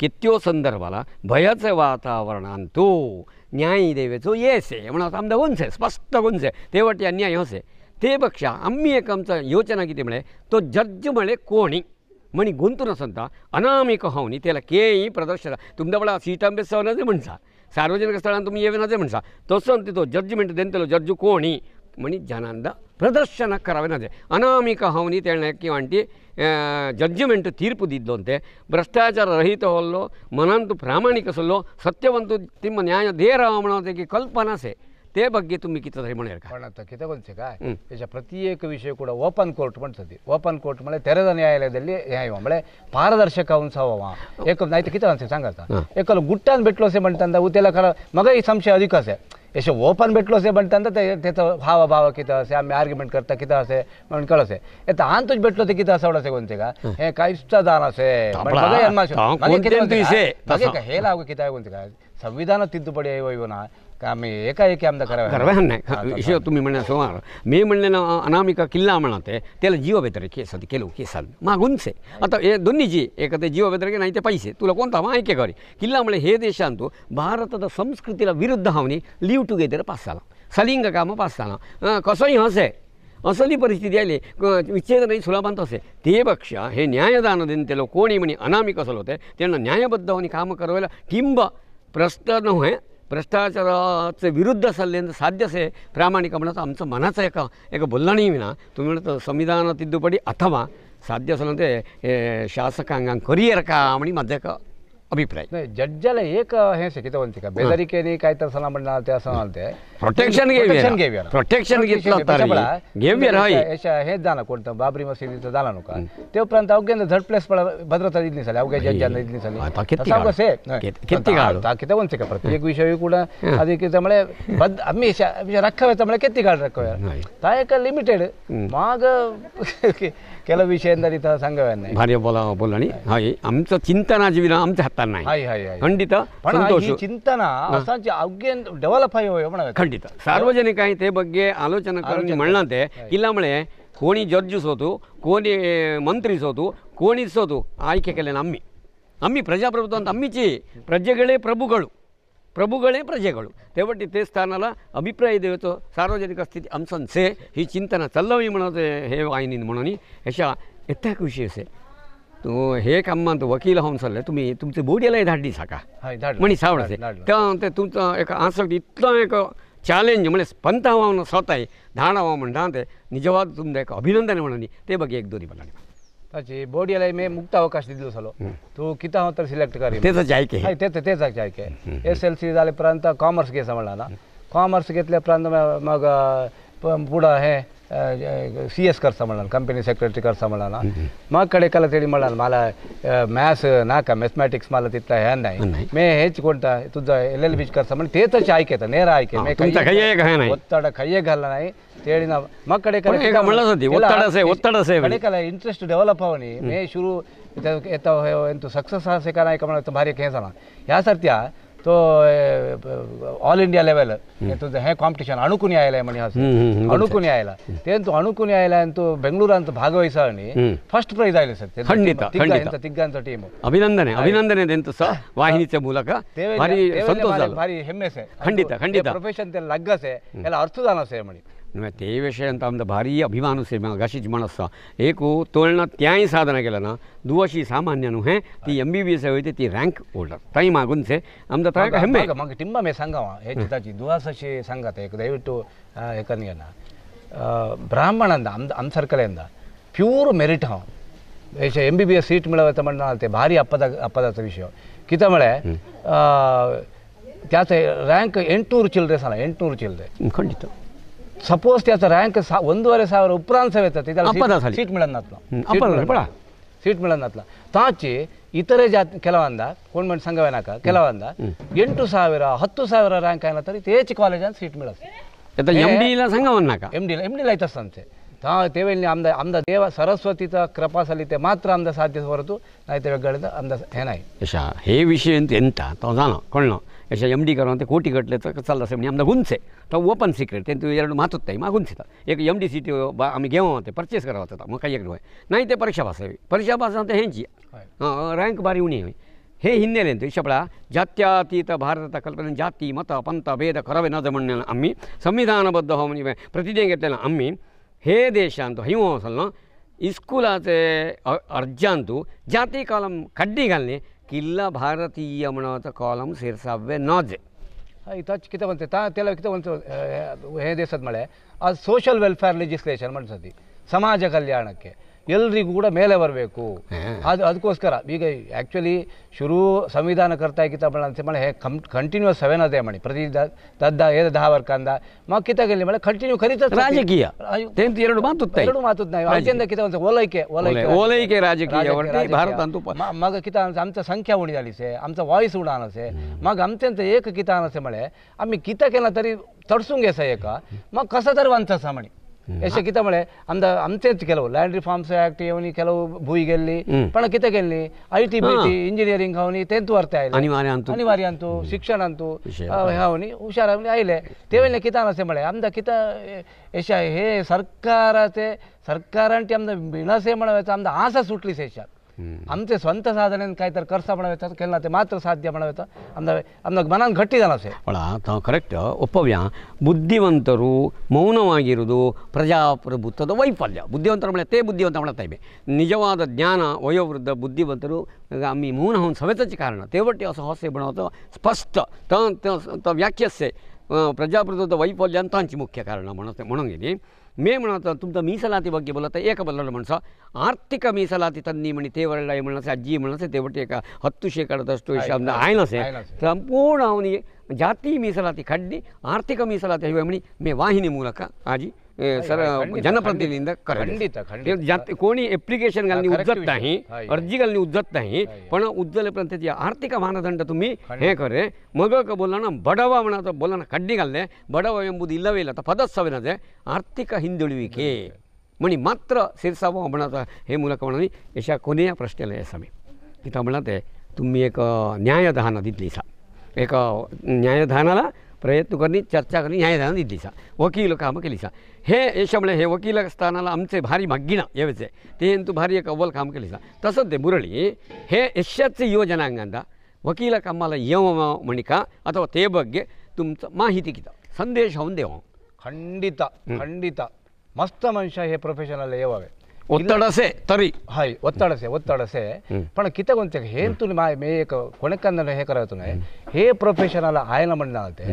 S1: कित्यो संदर्भाला ಸಂದರ್ಭಲ ಭಯಚ ವಾತಾವರಣ न्याय देवेचो ದೇವೆಚೋ ಏಸೆ म्हणून आमदां स्पष्ट स्पश्ट उंचे तेवटी अन्याय होसे ते पक्षा आम्ही एक आमचा योजना किती म्हणे तो जज म्हळे कोणी म्हणी गुंतून सांगता अनामिक हाव त्याला केही प्रदर्शन तुमच्या बळा सीटां बेसवनाचे म्हणसा सार्वजनिक स्थळान तुम्ही येवनाचे म्हणसा तसं तो जजमेंट देंतलो जज कोणी ಪ್ರದರ್ಶನ ಕರವೇನದೇ ಅನಾಮಿಕ ಹೌನಿ ಹೇಳಕ್ಕೆ ಅಂಟಿ ಜಡ್ಜ್ಮೆಂಟ್ ತೀರ್ಪು ದಿದ್ದಂತೆ ಭ್ರಷ್ಟಾಚಾರ ರಹಿತ ಹೊಲ್ಲೋ ಮನಂತು ಪ್ರಾಮಾಣಿಕ ಸೊಲ್ಲೋ ಸತ್ಯವಂತು ತಿಮ್ಮ ನ್ಯಾಯ ದೇರ ಕಲ್ಪನಾ ಕಲ್ಪನಸೆ ತೇ ಬಗ್ಗೆ ತುಂಬಿ ಕಿತ್ತದ ಮನೆಯರ್ಕ
S2: ಪಣತ ಪ್ರತ್ಯೇಕ ವಿಷಯ ಕೂಡ ಓಪನ್ ಕೋರ್ಟ್ ಬಂತದಿ ಓಪನ್ ಕೋರ್ಟ್ ಮಳೆ ತೆರೆದ ನ್ಯಾಯಾಲಯದಲ್ಲಿ ನ್ಯಾಯ ಮಳೆ ಪಾರದರ್ಶಕ ಉಂಸವ ಏಕ ನೈತ ಕಿತ ಅನ್ಸೆ ಸಂಗತ ಏಕಲು ಗುಟ್ಟಾನ್ ಬೆಟ್ಲೋಸೆ ಮಂಟಂದ ಉತೆಲ ಕರ ಮಗ ಈ ಸಂಶಯ ಅಧಿಕಾಸೆ ಎಷ್ಟು ಓಪನ್ ಬೆಟ್ಲೋಸೆ ಬಂತ ಅಂದ ಭಾವ ಹಸೆ ಆಮೇಲೆ ಆರ್ಗ್ಯುಮೆಂಟ್ ಕರ್ತ ಕಿತ ಹಸೆ ಬಳಸೆ ಹೇ ಕಿತಾಸ ಗೊಂತ ಕಿತ ಕಿತಾಯಿಗ ಸಂವಿಧಾನ ತಿದ್ದುಪಡಿ आम्ही एकाएकी आमदार करावे करावे नाही इशो
S1: तुम्ही म्हणण्या सोमार मी म्हणले ना अनामिका किल्ला म्हणा ते त्याला जीव बेतरे केस होती केलो केस मागूनसे आता हे दोन्ही जी एक ते जीव बेतरे नाही ते पैसे तुला कोणता मग ऐके करी किल्ला म्हणे हे ದೇಶಾಂತೂ ಭಾರತದ ಸಂಸ್ಕೃತಿಲ ವಿರುದ್ಧ ಅವನಿ ಲೀವ್ ಟುಗೆದರ್ ಪಾಸ್ತಾನ ಸಲಿಂಗ ಕಾಮ ಪಾಸ್ತಾನ ಕಸೋಯಿ ಹಸೆ असली परिस्थिती आली विच्छेदनही सुलभांत असे ते पक्ष हे न्यायदान देन ते लोक कोणी म्हणे अनामिक असलो होते त्यांना न्यायबद्ध होणे कामं करायला किंवा प्रश्न नव्हे भ्रष्टाचाराचे विरुद्ध सल्लेन साध्यसे प्रामाणिकपणाचं आमचं मनाचं एक एक बोलणंही विना तुम्ही म्हणत संविधान तिद्दुपडी अथवा साध्य ते शासकांना करियर का म्हणून माझं ಅಭಿಪ್ರಾಯ
S2: ಜಡ್ಜಲ ಏಕ ಹೆಸೆ ಕಿತವಂತಿಕ ಬೆದರಿಕೆ ನೀ ಕಾಯ್ತರ ಸಲ ಮಣ್ಣ ತ್ಯಾಸನ ಅಂತೆ
S1: ಪ್ರೊಟೆಕ್ಷನ್ ಪ್ರೊಟೆಕ್ಷನ್ ಗೇವ್ಯರ ಪ್ರೊಟೆಕ್ಷನ್
S2: ಹೇ ದಾನ ಕೊಡ್ತ ಬಾಬ್ರಿ ಮಸೀದಿ ತ ದಾನ ನುಕ ತೇವ್ ಪ್ರಾಂತ ಅವಗೆಂದ ಧಡ್ ಪ್ಲೇಸ್ ಭದ್ರತಾ ಇದ್ನಿ ಸಲ ಅವಗೆ ಜಡ್ಜ ಅಂದ ಇದ್ನಿ ಸಲ ಸಾಂಗ ತಾ ಪ್ರತ್ಯೇಕ ವಿಷಯ ಕೂಡ ಅದಕ್ಕೆ ತಮಳೆ ಬದ್ ಅಮ್ಮಿ ರಕ್ಕವೆ ತಮಳೆ ಕೆತ್ತಿಗಾಳ ರಕ್ಕವೇ ತಾಯಕ ಲಿಮಿಟೆಡ್ ಮಾಗ ಕೆಲವು ವಿಷಯ संघवन्ने
S1: भारी बोला बोलणी
S2: ಡೆವಲಪ್ ಖಂಡಿತ
S1: ಸಾರ್ವಜನಿಕ ಆಯ್ತೆ ಬಗ್ಗೆ ಆಲೋಚನೆ ಕರ್ನಿ ಇಲ್ಲ ಮಳೆ ಕೋಣಿ ಜರ್ಜಿಸೋದು ಕೋಣಿ ಮಂತ್ರಿಸೋದು ಕೋಣಿಸೋದು ಆಯ್ಕೆ ಕಲೆ ಅಮ್ಮಿ ಅಮ್ಮಿ ಪ್ರಜಾಪ್ರಭುತ್ವ ಅಂತ ಅಮ್ಮಿಚಿ ಪ್ರಜೆಗಳೇ ಪ್ರಭುಗಳು प्रभुगळे प्रजेकडू तेवटी ते स्थानाला अभिप्राय द्यायचो सार्वजनिक असति आमसंचे ही चिंतना चाललावी म्हणून हे वाहिनी म्हणून अशा इतक्या खुशी असे तू हे काम वकील हाऊन सरले तुम्ही तुमच्या बोटीलाही धाडली साकाड म्हणजे सावडाचे त्यानंतर तुमचं एक आस इतकं एक चॅलेंज म्हणजे स्पंत स्वतः स्वतःही धाडावा म्हणठा ते निजवाद तुमचं एक अभिनंदन आहे म्हणून ते बघी एक दोन्ही बघा
S2: ಅಚ್ಚಿ ಬೋಡಿ अवकाश ಮೇ सलो ಅವಕಾಶ ಇದ್ದು ಸಲ ತೂ ಕಿತ ಹೊತ್ತಲ್ಲಿ ಸಿಲೆಕ್ಟ್ ಕರಿ तेच जायके हे तेच तेच जायके एस एल सी झाले पर्यंत कॉमर्स घे समजला कॉमर्स घेतल्यापर्यंत मग प- पुढं हे सी एस करता म्हणाल कंपनी सेक्रेटरी करता म्हणाला मग कडे कला तेडी म्हणाल मला मॅथ्स नाका मॅथमॅटिक्स मला तिथला हे नाही नाही. मे हेच कोणता तुझं कर एल बीच करता म्हणजे ते तशी ऐकायचं नेर ऐके हा, तुमचा काही एक नाही. ಒತ್ತಡ ಕೈಯೇ ಗಲ್ಲ ನಾಯಿ ಅಂತೇಳಿ ನಾವು ಮಕ್ಕಳ ಒತ್ತಡ ಸೇವೆ ಕಲ ಇಂಟ್ರೆಸ್ಟ್ ಡೆವಲಪ್ ಆವನಿ ಮೇ ಶುರು ಎಂತ ಸಕ್ಸಸ್ ಸಿಕ್ಕ ಭಾರಿ ಕೇಸ್ ಅಲ್ಲ ह्या all India all India level हे कॉम्पिटिशन अणुकून आयला म्हणे अणुकून आयला ते तू अणुकून ಅಂತ
S1: तू ಅಂತ ಭಾಗವಹಿಸ ಫಸ್ಟ್ ಪ್ರೈಸ್ ಆಯ್ಲೆ ಸರ್ ಖಂಡಿತ ಖಂಡಿತ ತಿಗ್ಗಂತ ಟೀಮ್ ಅಭಿನಂದನೆ ಅಭಿನಂದನೆ ಅಂತ ಸಹ ವಾಹಿನಿಯ ಮೂಲಕ
S2: ಭಾರಿ ಸಂತೋಷ ಭಾರಿ ಹೆಮ್ಮೆ ಸೆ ಖಂಡಿತ ಖಂಡಿತ ಪ್ರೊಫೆಷನ್ ತೆ ಲಗ್ಗಸೆ ಎಲ್ಲ ಅರ್ಥದಾನ ಸೆ ಮಣಿ
S1: ते विशयान आमकां भारी अभिमान उसे म्हाका ಗಶಿಜ್ म्हण ಏಕು एक तोळणां त्याय साधना केलां ಸಾಮಾನ್ಯನು ಹೇ ತಿ ಎಂ ಬಿ ಬಿ ಎಸ್ ಐತೆ ತಿ ರ್ಯಾಂಕ್ ಹೋಲ್ಡರ್ ತೈ ಮಾಗುನ್ಸೆ ನಮ್ದು ತಾಕ ಹೆಮ್ಮೆ
S2: ಮಗ ಟಿಂಬ ಮೇ ಸಂಗವ ಹೆಚ್ಚಾಚಿ ದುವಾಸಶಿ ಸಂಗತ ಏಕ ದಯವಿಟ್ಟು ಏಕನಿಯನ ಬ್ರಾಹ್ಮಣಂದ ಅಂದ ಅಂದ ಸರ್ಕಲೆಯಿಂದ ಪ್ಯೂರ್ ಮೆರಿಟ್ ಹಾಂ ಏಷ M B B S seat ಮಿಳವ ತಮಂಡತೆ ಭಾರಿ ಅಪ್ಪದ ಅಪ್ಪದಾತ ವಿಷಯ ಕಿತಮಳೆ ತ್ಯಾತೆ ರ್ಯಾಂಕ್ ಎಂಟುನೂರು ಚಿಲ್ಲರೆ ಸಲ ಎಂಟುನೂರು ಚಿಲ್ಲರೆ ಖಂಡಿತ ಸಪೋಸ್ त्याचा ರ್ಯಾಂಕ್ ಒಂದೂವರೆ ಸಾವಿರ ಉಪ್ರಾನ್ ಸಹ ಸೀಟ್ त्याला ಸೀಟ್ ತಾಚಿ ಇತರೆ ಜಾತಿ ಕೆಲವಂದ ಕೋಣ್ಮೆಂಟ್ ಸಂಘವೇನಾಕ ಕೆಲವಂದ ಎಂಟು ಸಾವಿರ ಹತ್ತು ಸಾವಿರ ರ್ಯಾಂಕ್ ಏನತ್ತಾರೆ ತೇಚಿ ಕಾಲೇಜ್ ಅಂತ ಸೀಟ್ ಮಿಳತ್ತೆ ಎತ್ತ ಡಿ ಇಲ್ಲ ಸಂಘವನ್ನಾಕ ತಾ ದೇವ ಕೃಪಾ ಸಲಿತೆ ಮಾತ್ರ ಅಂದ ಸಾಧ್ಯ ಹೊರತು ನೈತ ವೆಗ್ಗಳಿಂದ
S1: ಹೇ ವಿಷಯ ಅಂತ ಎಂತ ಯಶ ಎಮ್ ಡಿಗರು ಅಂತ ಕೋಟಿ ಗಟ್ಟಲೆ ಸಲ್ಲ ಸೆಮ್ನಿ ನಮ್ದು ಹುಂಸೆ ತಾವು ಓಪನ್ ಸೀಕ್ರೆಟ್ ಎಂದು ಎರಡು ಮಾತುತ್ತಾಯಿ ಮಾ ಹುಂಸಿತ ಈಗ ಎಮ್ ಡಿ ಸಿಟಿ ಬಾ ಆಮೇಲೆ ಗೇವಂತೆ ಪರ್ಚೇಸ್ ಕರಾವತ್ತ ಮಗ ಕೈಯಾಗ ಹೋಯ್ ನಾಯಿತೆ ಪರೀಕ್ಷಾ ಭಾಷೆ ಪರೀಕ್ಷಾ ಭಾಷೆ ಅಂತ ಹೆಂಚಿ ರ್ಯಾಂಕ್ ಬಾರಿ ಉಣಿ ಹೇ ಹಿನ್ನೆಲೆ ಅಂತ ಶಬಳ ಜಾತ್ಯಾತೀತ ಭಾರತದ ಕಲ್ಪನೆ ಜಾತಿ ಮತ ಪಂಥ ಭೇದ ಕೊರವೆ ನದಮಣ್ಣ ಅಮ್ಮಿ ಸಂವಿಧಾನಬದ್ಧ ಹೋಮ ಪ್ರತಿದಿನ ಅಮ್ಮಿ ಹೇ ದೇಶ ಅಂತ ಹೈಮೋಸಲ್ನ ಇಸ್ಕೂಲಾತೆ ಅರ್ಜಾಂತು ಜಾತಿ ಕಾಲಂ ಕಡ್ಡಿಗಲ್ನೇ ಕಿಲ್ಲ ಮನೋತ ಕಾಲಂ ಸೇರ್ಸಾವೆ ನಾಜೆ
S2: ಇದು ಹಚ್ಚ ಕಿತ ಬಂತೆ ತಾ ತೆಲ ಕಿತ ಬಂತು ಹೇ ದೇಶದ ಮಳೆ ಆ ಸೋಷಲ್ ವೆಲ್ಫೇರ್ ಲೆಜಿಸ್ಲೇಷನ್ ಮಾಡಿಸದಿ ಸಮಾಜ ಕಲ್ಯಾಣಕ್ಕೆ ಎಲ್ರಿಗೂ ಕೂಡ ಮೇಲೆ ಬರಬೇಕು ಅದು ಅದಕ್ಕೋಸ್ಕರ ಈಗ ಆ್ಯಕ್ಚುಲಿ ಶುರು ಸಂವಿಧಾನ ಕರ್ತ ಕಿತ ಬಣ್ಣ ಅಂತ ಮಳೆ ಕಂ ಕಂಟಿನ್ಯೂಸ್ ಸವೆನದೇ ಅದೇ ಮಾಡಿ ಪ್ರತಿ ದದ್ದ ಏದ ದಹ ಕಂದ ಅಂದ ಮಳೆ ಕಂಟಿನ್ಯೂ ಕರಿತ ರಾಜಕೀಯ ಎರಡು ಮಾತು ಎರಡು ಮಾತು ಅತ್ಯಂತ ಕಿತ ಒಂದು ಓಲೈಕೆ ಓಲೈಕೆ ಓಲೈಕೆ ರಾಜಕೀಯ ಭಾರತ ಅಂತ ಮಗ ಕಿತ ಅಂತ ಸಂಖ್ಯಾ ಉಣಿದಾಳಿಸೆ ಅಂತ ವಾಯ್ಸ್ ಉಡ ಮಗ ಅಂತ್ಯಂತ ಏಕ ಕಿತ ಅನಸೆ ಮಳೆ ಅಮ್ಮಿ ಕಿತಕೇನ ತರಿ ತಡ್ಸುಂಗೆ ಸಹ ಏಕ ಮಗ ಕಸ ತರುವಂಥ ಸಾಮಣಿ ಕಿತ ಮಳೆ ಅಂದ ಅಂತೆ ಕೆಲವು ಲ್ಯಾಂಡ್ ರಿಫಾರ್ಮ್ಸ್ ಆಕ್ಟ್ ಅವನಿ ಕೆಲವು ಭೂಯಿಗೆಲ್ಲಿ ಪಣ ಕಿತಗೆಲ್ಲಿ I T B T engineering ಅವನಿ ತೆಂತು ಅರ್ಥ ಆಯ್ಲೆ ಅನಿವಾರ್ಯ ಅಂತೂ ಅನಿವಾರ್ಯ ಅಂತೂ ಶಿಕ್ಷಣ ಅಂತೂ ಅವನಿ ಹುಷಾರ ಅವನಿ ಆಯ್ಲೆ ತೇವೆಲ್ಲ ಅನಸೆ ಮಳೆ ಅಂದ ಕಿತ ಎಷ್ಟ ಹೇ ಸರ್ಕಾರತೆ ಸರ್ಕಾರ ಅಂಟಿ ಅಂದ ಬಿಣಸೆ ಮಳೆ ಅಂದ ಆಸೆ ಸುಟ್ಲಿ ಸೇಷ ಅಂತೆ ಸ್ವಂತ ಸಾಧನೆ ಕಾಯ್ತಾರೆ ಕರ್ಸ ભણાવે તો ಮಾತ್ರ ಮಾತ್ರ ಸಾಧ್ಯ ભણાવે
S1: ಅಂದಾಗ અમને અમને ಮನನ ಅವಳ ತಾವು ಕರೆಕ್ಟ್ ಒಪ್ಪವ್ಯ ಬುದ್ಧಿವಂತರು ಮೌನವಾಗಿರುವುದು ಪ್ರಜಾಪ್ರಭುತ್ವದ ವೈಫಲ್ಯ ಬುದ್ಧಿವಂತರ ಮಳತೆ ಬುದ್ಧಿವಂತ ಮಳತೈಬೆ ನಿಜವಾದ ಜ್ಞಾನ ವಯೋವೃದ್ಧ ಬುದ್ಧಿವಂತರು ಅಮ್ಮಿ ಮೌನ ಹೊಂದು ಸವೆತಚ್ಚ ಕಾರಣ ತೇವಟ್ಟಿ ಹೊಸ ಹೊಸ ಬಣ್ಣವತ್ತು ಸ್ಪಷ್ಟ ತ ವ್ಯಾಖ್ಯಸೆ प्रजाप्रदृत्त तांची मुख्य कारण म्हणत म्हणून गेली मी म्हणतो तुमचं मिसलाती भाग्य बोलत आहे एक बोललं म्हणसा आर्थिक मीसलाती त्यांनी म्हणी तेवढा म्हणस आजी म्हणलं एका हत्तू एक हत् शेकडा दुष्काळ आहे संपूर्ण जाती मिसलाती खड्डी आर्थिक मिसलाती हवी म्हणी मी वाहिनी मूलक आजी सर जनप्रतिनिधींद खंडित ज्या कोणी ॲप्लिकेशन घालणी उज्जत नाही अर्जी घालणी उज्जत नाही पण उज्जलेपर्यंतची आर्थिक मानदंड तुम्ही हे करे मग बोलाना बडवा म्हणा ना कड्डी घालणे बडवा एमूद इलवेल तर फद दे आर्थिक हिंदुळविके म्हण मात्र शिरसा भा हे मुलं का म्हणा अशा कोणी या प्रश्नेला या समी इथं म्हणा ते तुम्ही एक न्यायधानं दिली सा एक न्यायधहानाला प्रयत्न करणे चर्चा करणे न्यायदाना सा वकील कामं केली सा हे याच्यामुळे हे वकील स्थानाला आमचे भारी मागीना यावेचे ते तू भारी एक अव्वल काम केली तसंच ते मुरळी हे यशातचे योजनांगांदा वकील कामाला येव म्हणिका अथवा ते बघे तुमचं माहिती किती संदेश होऊन देव
S2: खंडिता खंडिता मस्त मनुष्य हे प्रोफेशनल येवावे ಒತ್ತಡಸೆ ತರಿ ಹಾಯ್ ಒತ್ತಡಸೆ ಒತ್ತಡಸೆ ಪಣ ಕಿತಗೊಂತೆ ಹೇಂತು ಮೇ ಏಕ ಕೊನೆಕಂದನ ಹೇಕರತುನೆ ಹೇ ಪ್ರೊಫೆಷನಲ್ ಆಯನ ಮಂಡನಾಗತ್ತೆ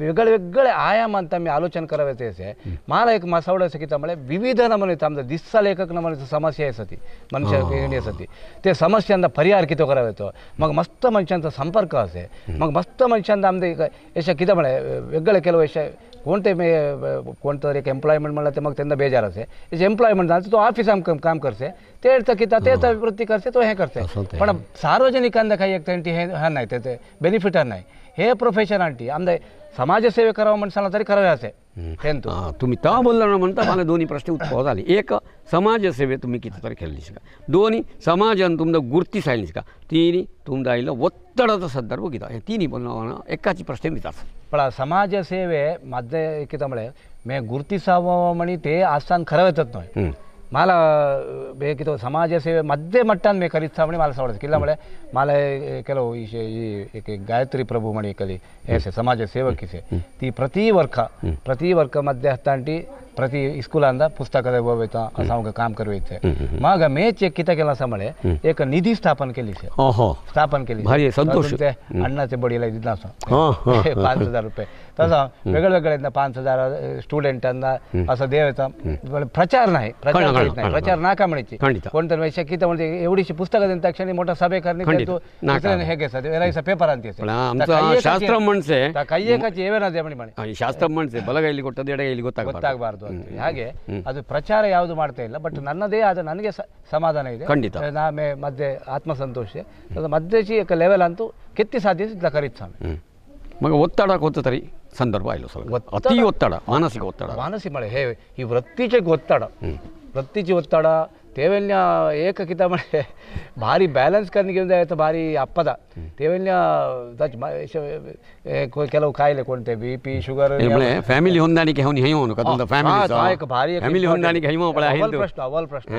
S2: ಬೆಗಳ ವೆಗ್ಗಳ ಆಯಾಮ ಅಂತ ಮೇ ಆಲೋಚನೆ ಕರವತೆಸೆ ಮಾಲ ಏಕ ಮಸೌಡ ಮಳೆ ವಿವಿಧ ನಮನೆ ತಮ್ಮ ದಿಸ್ಸ ಲೇಖಕ ನಮನೆ ಸಮಸ್ಯೆ ಸತಿ ಮನುಷ್ಯ ಏಣಿ ಸತಿ ತೆ ಸಮಸ್ಯೆ ಅಂದ ಪರಿಹಾರ ಕಿತ ಕರವತ್ತು ಮಗ ಮಸ್ತ ಮನುಷ್ಯಂತ ಸಂಪರ್ಕ ಆಸೆ ಮಗ ಮಸ್ತ ಮನುಷ್ಯಂತ ಆಮ್ದೆ ಏಷ ಕಿತ ಮಳೆ ವೆಗ್ಗಳ ಕೆಲವು ಏಷ ಕೋಣ್ತೆ ಮೇ ಕೋಣ್ತವ್ರಿಗೆ ಎಂಪ್ಲಾಯ್ಮೆಂಟ್ ಮಾಡ್ಲತ್ತೆ ಮಗ ತೆಂದ ಬೇಜಾರಸೆ ಏಷ ಎಂಪ್ಲಾಯ್ಮೆಂಟ್ ಅಂತ ऑफिस काम करते ते तेड़ तक किता तेड़ तक तो हे करते पण सार्वजनिकांना काही एक तेंटी हे हा नाही ते बेनिफिट नाही हे प्रोफेशन आंटी आमदार समाजसेवे
S1: करावं म्हणसाला तरी करावे असे तुम्ही त बोलला म्हणता मला दोन्ही प्रश्न उत्तर झाले एक समाजसेवे तुम्ही किती तरी खेळलीस शिका दोन्ही समाजान तुमकां गुर्ती सायली शिका तिन्ही तुमचा आईला वत्तडाचो संदर्भ कितें तिनी तिन्ही एकाची प्रश्न विचार पण समाजसेवे
S2: म्हाजे कितें म्हळ्यार मे गुर्ती सावो ते आसान खरं येतात नाही ಮಾಲ ಬೇಕಿತ್ತು ಸಮಾಜ ಸೇವೆ ಮದ್ದೆ ಮಟ್ಟ ಅಂದ ಬೇಕು ಕರೀತಾ ಮಣಿ ಮಾಲ ಸಾವಡಸ್ ಇಲ್ಲ ಮಳೆ ಮಾಲೆ ಕೆಲವು ಈ ಈ ಗಾಯತ್ರಿ ಪ್ರಭು ಮಣಿ ಕಲಿ ಹೇಸೆ ಸಮಾಜ ಸೇವಕಿಸೆ ತಿ ಪ್ರತಿ ವರ್ಕ ಪ್ರತಿ ವರ್ಕ ಮಧ್ಯೆ ಹತ್ತಾಂಟಿ ಪ್ರತಿ ಇಸ್ಕೂಲಿಂದ ಪುಸ್ತಕದ ಹೋಗ್ತಾ ಅಸಾಂಕ ಕಾಮ್ ಕರುವೈತೆ ಮಾಗ ಮೇಚ್ ಕಿತ ಕೆಲಸ ಮಳೆ ಏಕ ನಿಧಿ ಸ್ಥಾಪನ ಕೇಳಿ ಸರ್ ಸ್ಥಾಪನ ಕೇಳಿ ಭಾರಿ ಸಂತೋಷ ಅಣ್ಣಾಚೆ ಬಡಿ ಎಲ್ಲ ಇದ್ದ ಪಾಂಚ್ ಹಜಾರ್ ರೂಪಾಯಿ ತಸ ವೆಗಳ ವೆಗಳಿಂದ ಪಾಂಚ್ ಹಜಾರ್ ಸ್ಟೂಡೆಂಟ್ ಅಂದ ಅಸ ದೇವತ ಪ್ರಚಾರ ನಾಯಿ ಪ್ರಚಾರ ನಾಯಿ ಪ್ರಚಾರ ನಾಕ ಮಣಿಚಿ ಒಂದ್ ವರ್ಷ ಕಿತ ಒಂದು ಎವಡಿಸಿ ಪುಸ್ತಕದ ತಕ್ಷಣ ಮೊಟ್ಟ ಸಭೆ ಕರ್ನಿ ಹೇಗೆ ಸರ್ ಎಲ್ಲ ಪೇಪರ್ ಅಂತ ಶಾಸ್ತ್ರ
S1: ಮಣಸೆ ಕೈಯೇ
S2: ಕಚ್ಚಿ ಏವೇನಾದ್ರೆ ಮಣಿ
S1: ಮಣಿ ಶಾಸ್ತ್ರ ಮಣಸೆ ಬಲಗೈಲಿ ಕೊಟ್ಟದ್ದು ಎಡಗೈಲಿ ಗೊತ್ತಾಗ ಗೊತ್ತಾಗಬಾರ್ದು ಹಾಗೆ
S2: ಅದು ಪ್ರಚಾರ ಯಾವುದು ಮಾಡ್ತಾ ಇಲ್ಲ ಬಟ್ ನನ್ನದೇ ಆದ ನನಗೆ ಸಮಾಧಾನ ಇದೆ ಖಂಡಿತ ನಾಮೆ ಮಧ್ಯೆ ಆತ್ಮಸಂತೋಷ ಮಧ್ಯ ಲೆವೆಲ್ ಅಂತೂ ಕೆತ್ತಿ ಸಾಧಿಸಿದ್ದ ಕರೀತ್ ಸ್ವಾಮಿ
S1: ಮಗ ಒತ್ತಡ ಕೊತ್ತರಿ ಸಂದರ್ಭ ಇಲ್ಲ ಸ್ವಲ್ಪ ಅತಿ ಒತ್ತಡ ಮಾನಸಿಕ ಒತ್ತಡ ಮಾನಸಿಕ ಮಳೆ ಹೇ ಈ ವೃತ್ತೀಚೆಗೆ ಒತ್ತಡ ವೃತ್ತಿಚೆ
S2: ಒತ್ತಡ ಠೇವಣಿಯ ಏಕಕಿತ ಮಳೆ ಭಾರಿ ಬ್ಯಾಲೆನ್ಸ್ ಕರ್ನಿಗೆ ಆಯ್ತು ಭಾರಿ ಅಪ್ಪದ ಠೇವಣಿಯ ಕೆಲವು ಕಾಯಿಲೆ ಕೊಂತೆ ಬಿ ಪಿ ಶುಗರ್
S1: ಫ್ಯಾಮಿಲಿ ಹೊಂದಾಣಿಕೆ ಅವನು ಹೆಯ್ಯೋ ಕದೊಂದು ಫ್ಯಾಮಿಲಿ ಭಾರಿ ಫ್ಯಾಮಿಲಿ ಹೊಂದಾಣಿಕೆ ಹೆಯ್ಯೋ ಪಳ ಅವಲ್ ಪ್ರಶ್ನೆ
S2: ಅವಲ್ ಪ್ರಶ್ನೆ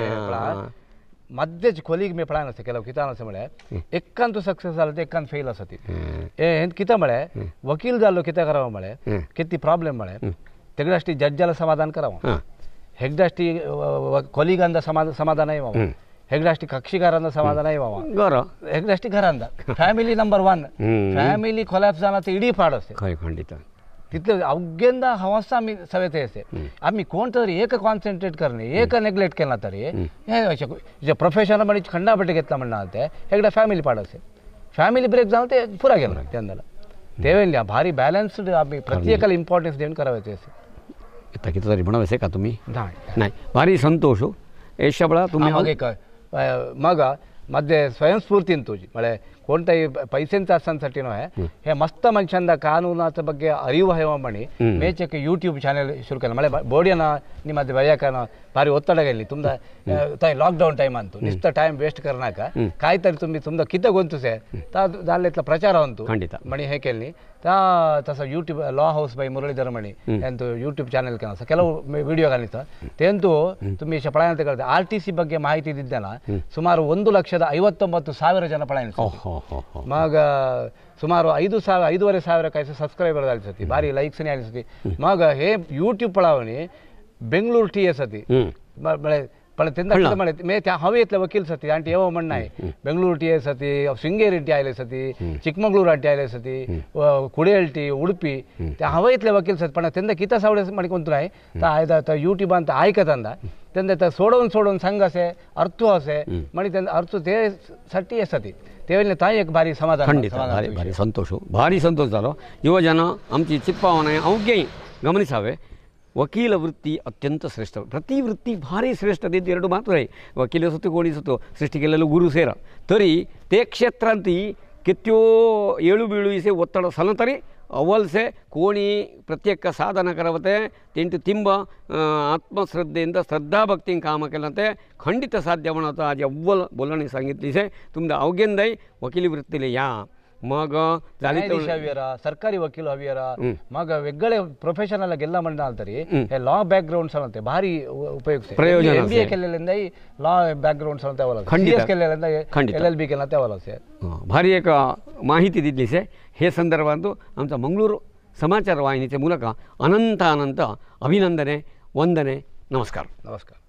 S2: ಮಧ್ಯೆ ಕೊಲಿಗೆ ಮೇ ಪ್ಲಾನ್ ಅಸೆ ಕೆಲವು ಕಿತಾನ ಅಸೆ ಮಳೆ ಎಕ್ಕಂತೂ ಸಕ್ಸಸ್ ಆಲತ್ತೆ ಎಕ್ಕಂತ ಫೇಲ್ ಅಸತಿ ಏ ಹೆಂತ ಕಿತ ಮಳೆ ವಕೀಲ್ದಲ್ಲೂ ಕಿತ ಕರವ ಮಳೆ ಕಿತ್ತಿ ಪ್ರಾಬ್ಲಮ್ ಮಳೆ ತೆಗಡಷ್ಟು ಜಡ್ಜಲ ಸಮಾಧಾನ ಕರವ ಹೆಗ್ಡಾಷ್ಟಿ ಕೊಲಿಗಂದ ಸಮಾಧಾನ ಸಮಾಧಾನ ಇವ ಹೆಗ್ಡಾಷ್ಟಿ ಕಕ್ಷಿಗಾರಂದ ಸಮಾಧಾನ ಇವ ಗೌರ ಹೆಗ್ಡಾಷ್ಟಿ ಗಾರಂದ family number one family collapse ಅನ್ನ ಇಡೀ ಪಾಡಸ್ತೆ ಖಂಡಿತ ತಿತ್ತು ಅವ್ಗೆಂದ ಹವಸ ಸವೆತೆ ಅಸ್ತೆ ಅಮ್ಮಿ ಕೋಂಟದ್ರೆ ಏಕ ಕಾನ್ಸಂಟ್ರೇಟ್ ಕರ್ನಿ ಏಕ ನೆಗ್ಲೆಕ್ಟ್ ಕೆಲತ್ತರಿ ಪ್ರೊಫೆಷನ್ ಮಾಡಿ ಖಂಡ ಬಟ್ಟೆ ಗೆತ್ತ ಮಣ್ಣ ಅಂತ ಹೆಗ್ಡ ಫ್ಯಾಮಿಲಿ ಪಾಡಸ್ತೆ ಫ್ಯಾಮಿಲಿ ಬ್ರೇಕ್ ಡೌನ್ ಅಂತ ಪೂರ ಗೆಲ್ಲ ದೇವೇಲಿ ಭಾರಿ ಬ್ಯಾಲೆನ್ಸ್ಡ್ ಅಮ್ಮಿ ಪ್ರತ್ಯೇಕ ಇಂಪಾರ್ಟೆನ್ಸ್ ದೇವನ್ ಕರವೇ
S1: तरी तरी से का तुम्ही नाही भारी संतोष हो येशाबळा तुम्ही मग
S2: हो. मागा मध्ये स्वयंस्फूर्तीन तुझी म्हणजे कोणताही ಪೈಸೆನ್ असण्यासाठी आहे ಹೇ ಮಸ್ತ मनुष्यांना ಕಾನೂನಾಚ ಬಗ್ಗೆ ಅರಿವು ಹೇವ ಮಣಿ ಮೇಚಕ್ಕೆ ಯೂಟ್ಯೂಬ್ ಚಾನೆಲ್ ಶುರು ಮಳೆ ಬೋಡಿಯನ ನಿಮ್ಮ ಅದು ಭಾರಿ ಒತ್ತಡ ಇಲ್ಲಿ ತುಂಬ ತಾಯಿ ಲಾಕ್ಡೌನ್ ಟೈಮ್ ಅಂತು ನಿಸ್ತ ಟೈಮ್ ವೇಸ್ಟ್ ಕರ್ನಾಕ ಕಾಯ್ತಾರೆ ತುಂಬಿ ತುಂಬ ಕಿದ್ದ ಗೊಂತು ಸೇ ತಾ ಪ್ರಚಾರ ಅಂತು ಖಂಡಿತ ಮಣಿ ಹೇಕೆಲ್ಲಿ ತಾ ತಸ YouTube law house by Muralidhar ಮಣಿ ಎಂತು ಯೂಟ್ಯೂಬ್ ಚಾನೆಲ್ ಕನಸ ಕೆಲವು ವಿಡಿಯೋ ಕಾಣಿತ ತೆಂತು ತುಂಬಿ ಇಷ್ಟ ಕಳಿದ ಆರ್ ಟಿ ಸಿ ಬಗ್ಗೆ ಮಾಹಿತಿ ಇದ್ದಲ್ಲ ಸುಮಾರು ಒಂದು ಲಕ್ಷದ ಐವತ್ತೊಂಬತ್ತು ಸಾವಿರ ಜನ ಪಳಾಯಣಿಸ ಮಗ ಸುಮಾರು ಐದು ಸಾವಿರ ಐದೂವರೆ ಸಾವಿರ ಕಾಯಿಸಿ ಸಬ್ಸ್ಕ್ರೈಬರ್ ಅನಿಸತಿ ಭಾರಿ ಲೈಕ್ಸ್ ಅನಿಸತಿ ಮಗ ಹೇ ಯೂಟ್ಯೂಬ್ ಪಳಾವಣಿ ಬೆಂಗಳೂರು ಟಿ ಎಸ್ ಸತಿ ಪಳೆ ತಿಂದ ಮಳೆ ಮೇ ವಕೀಲ್ ಸತಿ ಆಂಟಿ ಯಾವ ಮಣ್ಣಾಯ್ ಬೆಂಗಳೂರು ಟಿ ಎಸ್ ಸತಿ ಶೃಂಗೇರಿ ಟಿ ಆಯ್ಲೆ ಸತಿ ಚಿಕ್ಕಮಗಳೂರು ಆಂಟಿ ಆಯ್ಲೆ ಸತಿ ಕುಡಿಯಲ್ ಟಿ ಉಡುಪಿ ಹವೇತ್ಲೆ ವಕೀಲ್ ಸತಿ ಪಣ ತಿಂದ ಕಿತ ಸಾವಡೆ ಮಾಡಿಕೊಂತಾಯ್ ಯೂಟ್ಯೂಬ್ ಅಂತ ಆಯ್ಕೆ ತಂದ ತಂದೆ ತ ಸೋಡೋನ್ ಸೋಡೋನ್ ಸಂಗಸೆ ಅರ್ಥ ಹಸೆ ಮಣಿ ತಂದ ಅರ್ಥ ತೇ ಸಟ್ಟಿ ಎಸತಿ ತೇವೆಲ್ಲ ತಾಯಿಯಕ್ಕೆ
S1: ಭಾರಿ ಸಮಾಧಾನ ಖಂಡಿತ ಭಾರಿ ಭಾರಿ ಸಂತೋಷ ಭಾರಿ ಸಂತೋಷ ಅಲ್ಲ ಯುವ ಜನ ಅಂಚಿ ಚಿತ್ಪಾವನೆ ಅವಕ್ಕೆ ಗಮನಿಸಾವೆ ವಕೀಲ ವೃತ್ತಿ ಅತ್ಯಂತ ಶ್ರೇಷ್ಠ ಪ್ರತಿ ವೃತ್ತಿ ಭಾರಿ ಶ್ರೇಷ್ಠದಿದ್ದು ಎರಡು ಮಾತ್ರ ವಕೀಲ ಸುತ್ತು ಕೋಣಿ ಸುತ್ತು ಸೃಷ್ಟಿಗೆಲ್ಲೂ ಗುರು ಸೇರ ತರಿ ತೇ ಕ್ಷೇತ್ರ ಅಂತಿ ಕೆತ್ತೋ ಏಳು ಬೀಳು ಇಸೆ ಒತ್ತಡ ಸಲತರಿ ಅವಲ್ಸೆ ಕೋಣಿ ಪ್ರತ್ಯೇಕ ಸಾಧನ ಕರವತೆ ತಿಂಟು ತಿಂಬ ಆತ್ಮಶ್ರದ್ಧೆಯಿಂದ ಶ್ರದ್ಧಾಭಕ್ತಿ ಕಾಮ ಕೆಲತೆ ಖಂಡಿತ ಸಾಧ್ಯವಣತ ಆಜ್ ಅವ್ವಲ್ बोलणे सांगितलीचे तुमदा अवघेंदाई ವಕೀಲಿ ವೃತ್ತಿಲಿ ಯಾ ಮಗ न्यायाधीश ಹವ್ಯರ
S2: ಸರ್ಕಾರಿ ವಕೀಲ ಹವ್ಯರ ಮಗ ವೆಗ್ಗಳೆ ಪ್ರೊಫೆಷನಲ್ ಆಗಿ ಎಲ್ಲ ಅಂತರಿ ಲಾ ಬ್ಯಾಕ್ ಗ್ರೌಂಡ್ಸ್ ಅನ್ನತ್ತೆ ಭಾರಿ ಉಪಯೋಗಿಸ್ತಾರೆ ಪ್ರಯೋಜನ ಎಂ ಬಿ ಎ ಕೆಲಲಿಂದ ಲಾ ಬ್ಯಾಕ್ ಗ್ರೌಂಡ್ಸ್ ಅನ್ನತ್ತೆ ಅವಲ ಖಂಡಿತ ಎಲ್ ಎಲ್ ಬಿ ಅಂತ ಅವಲ ಸರ್
S1: ಭಾರಿ ಮಾಹಿತಿ ದಿದ್ಲಿ ಹೇ ಸಂದರ್ಭದ್ದು ಅಂತ ಮಂಗಳೂರು ಸಮಾಚಾರ ವಾಹಿನಿಯ ಮೂಲಕ ಅನಂತ ಅನಂತ ಅಭಿನಂದನೆ ವಂದನೆ ನಮಸ್ಕಾರ ನಮಸ್ಕಾರ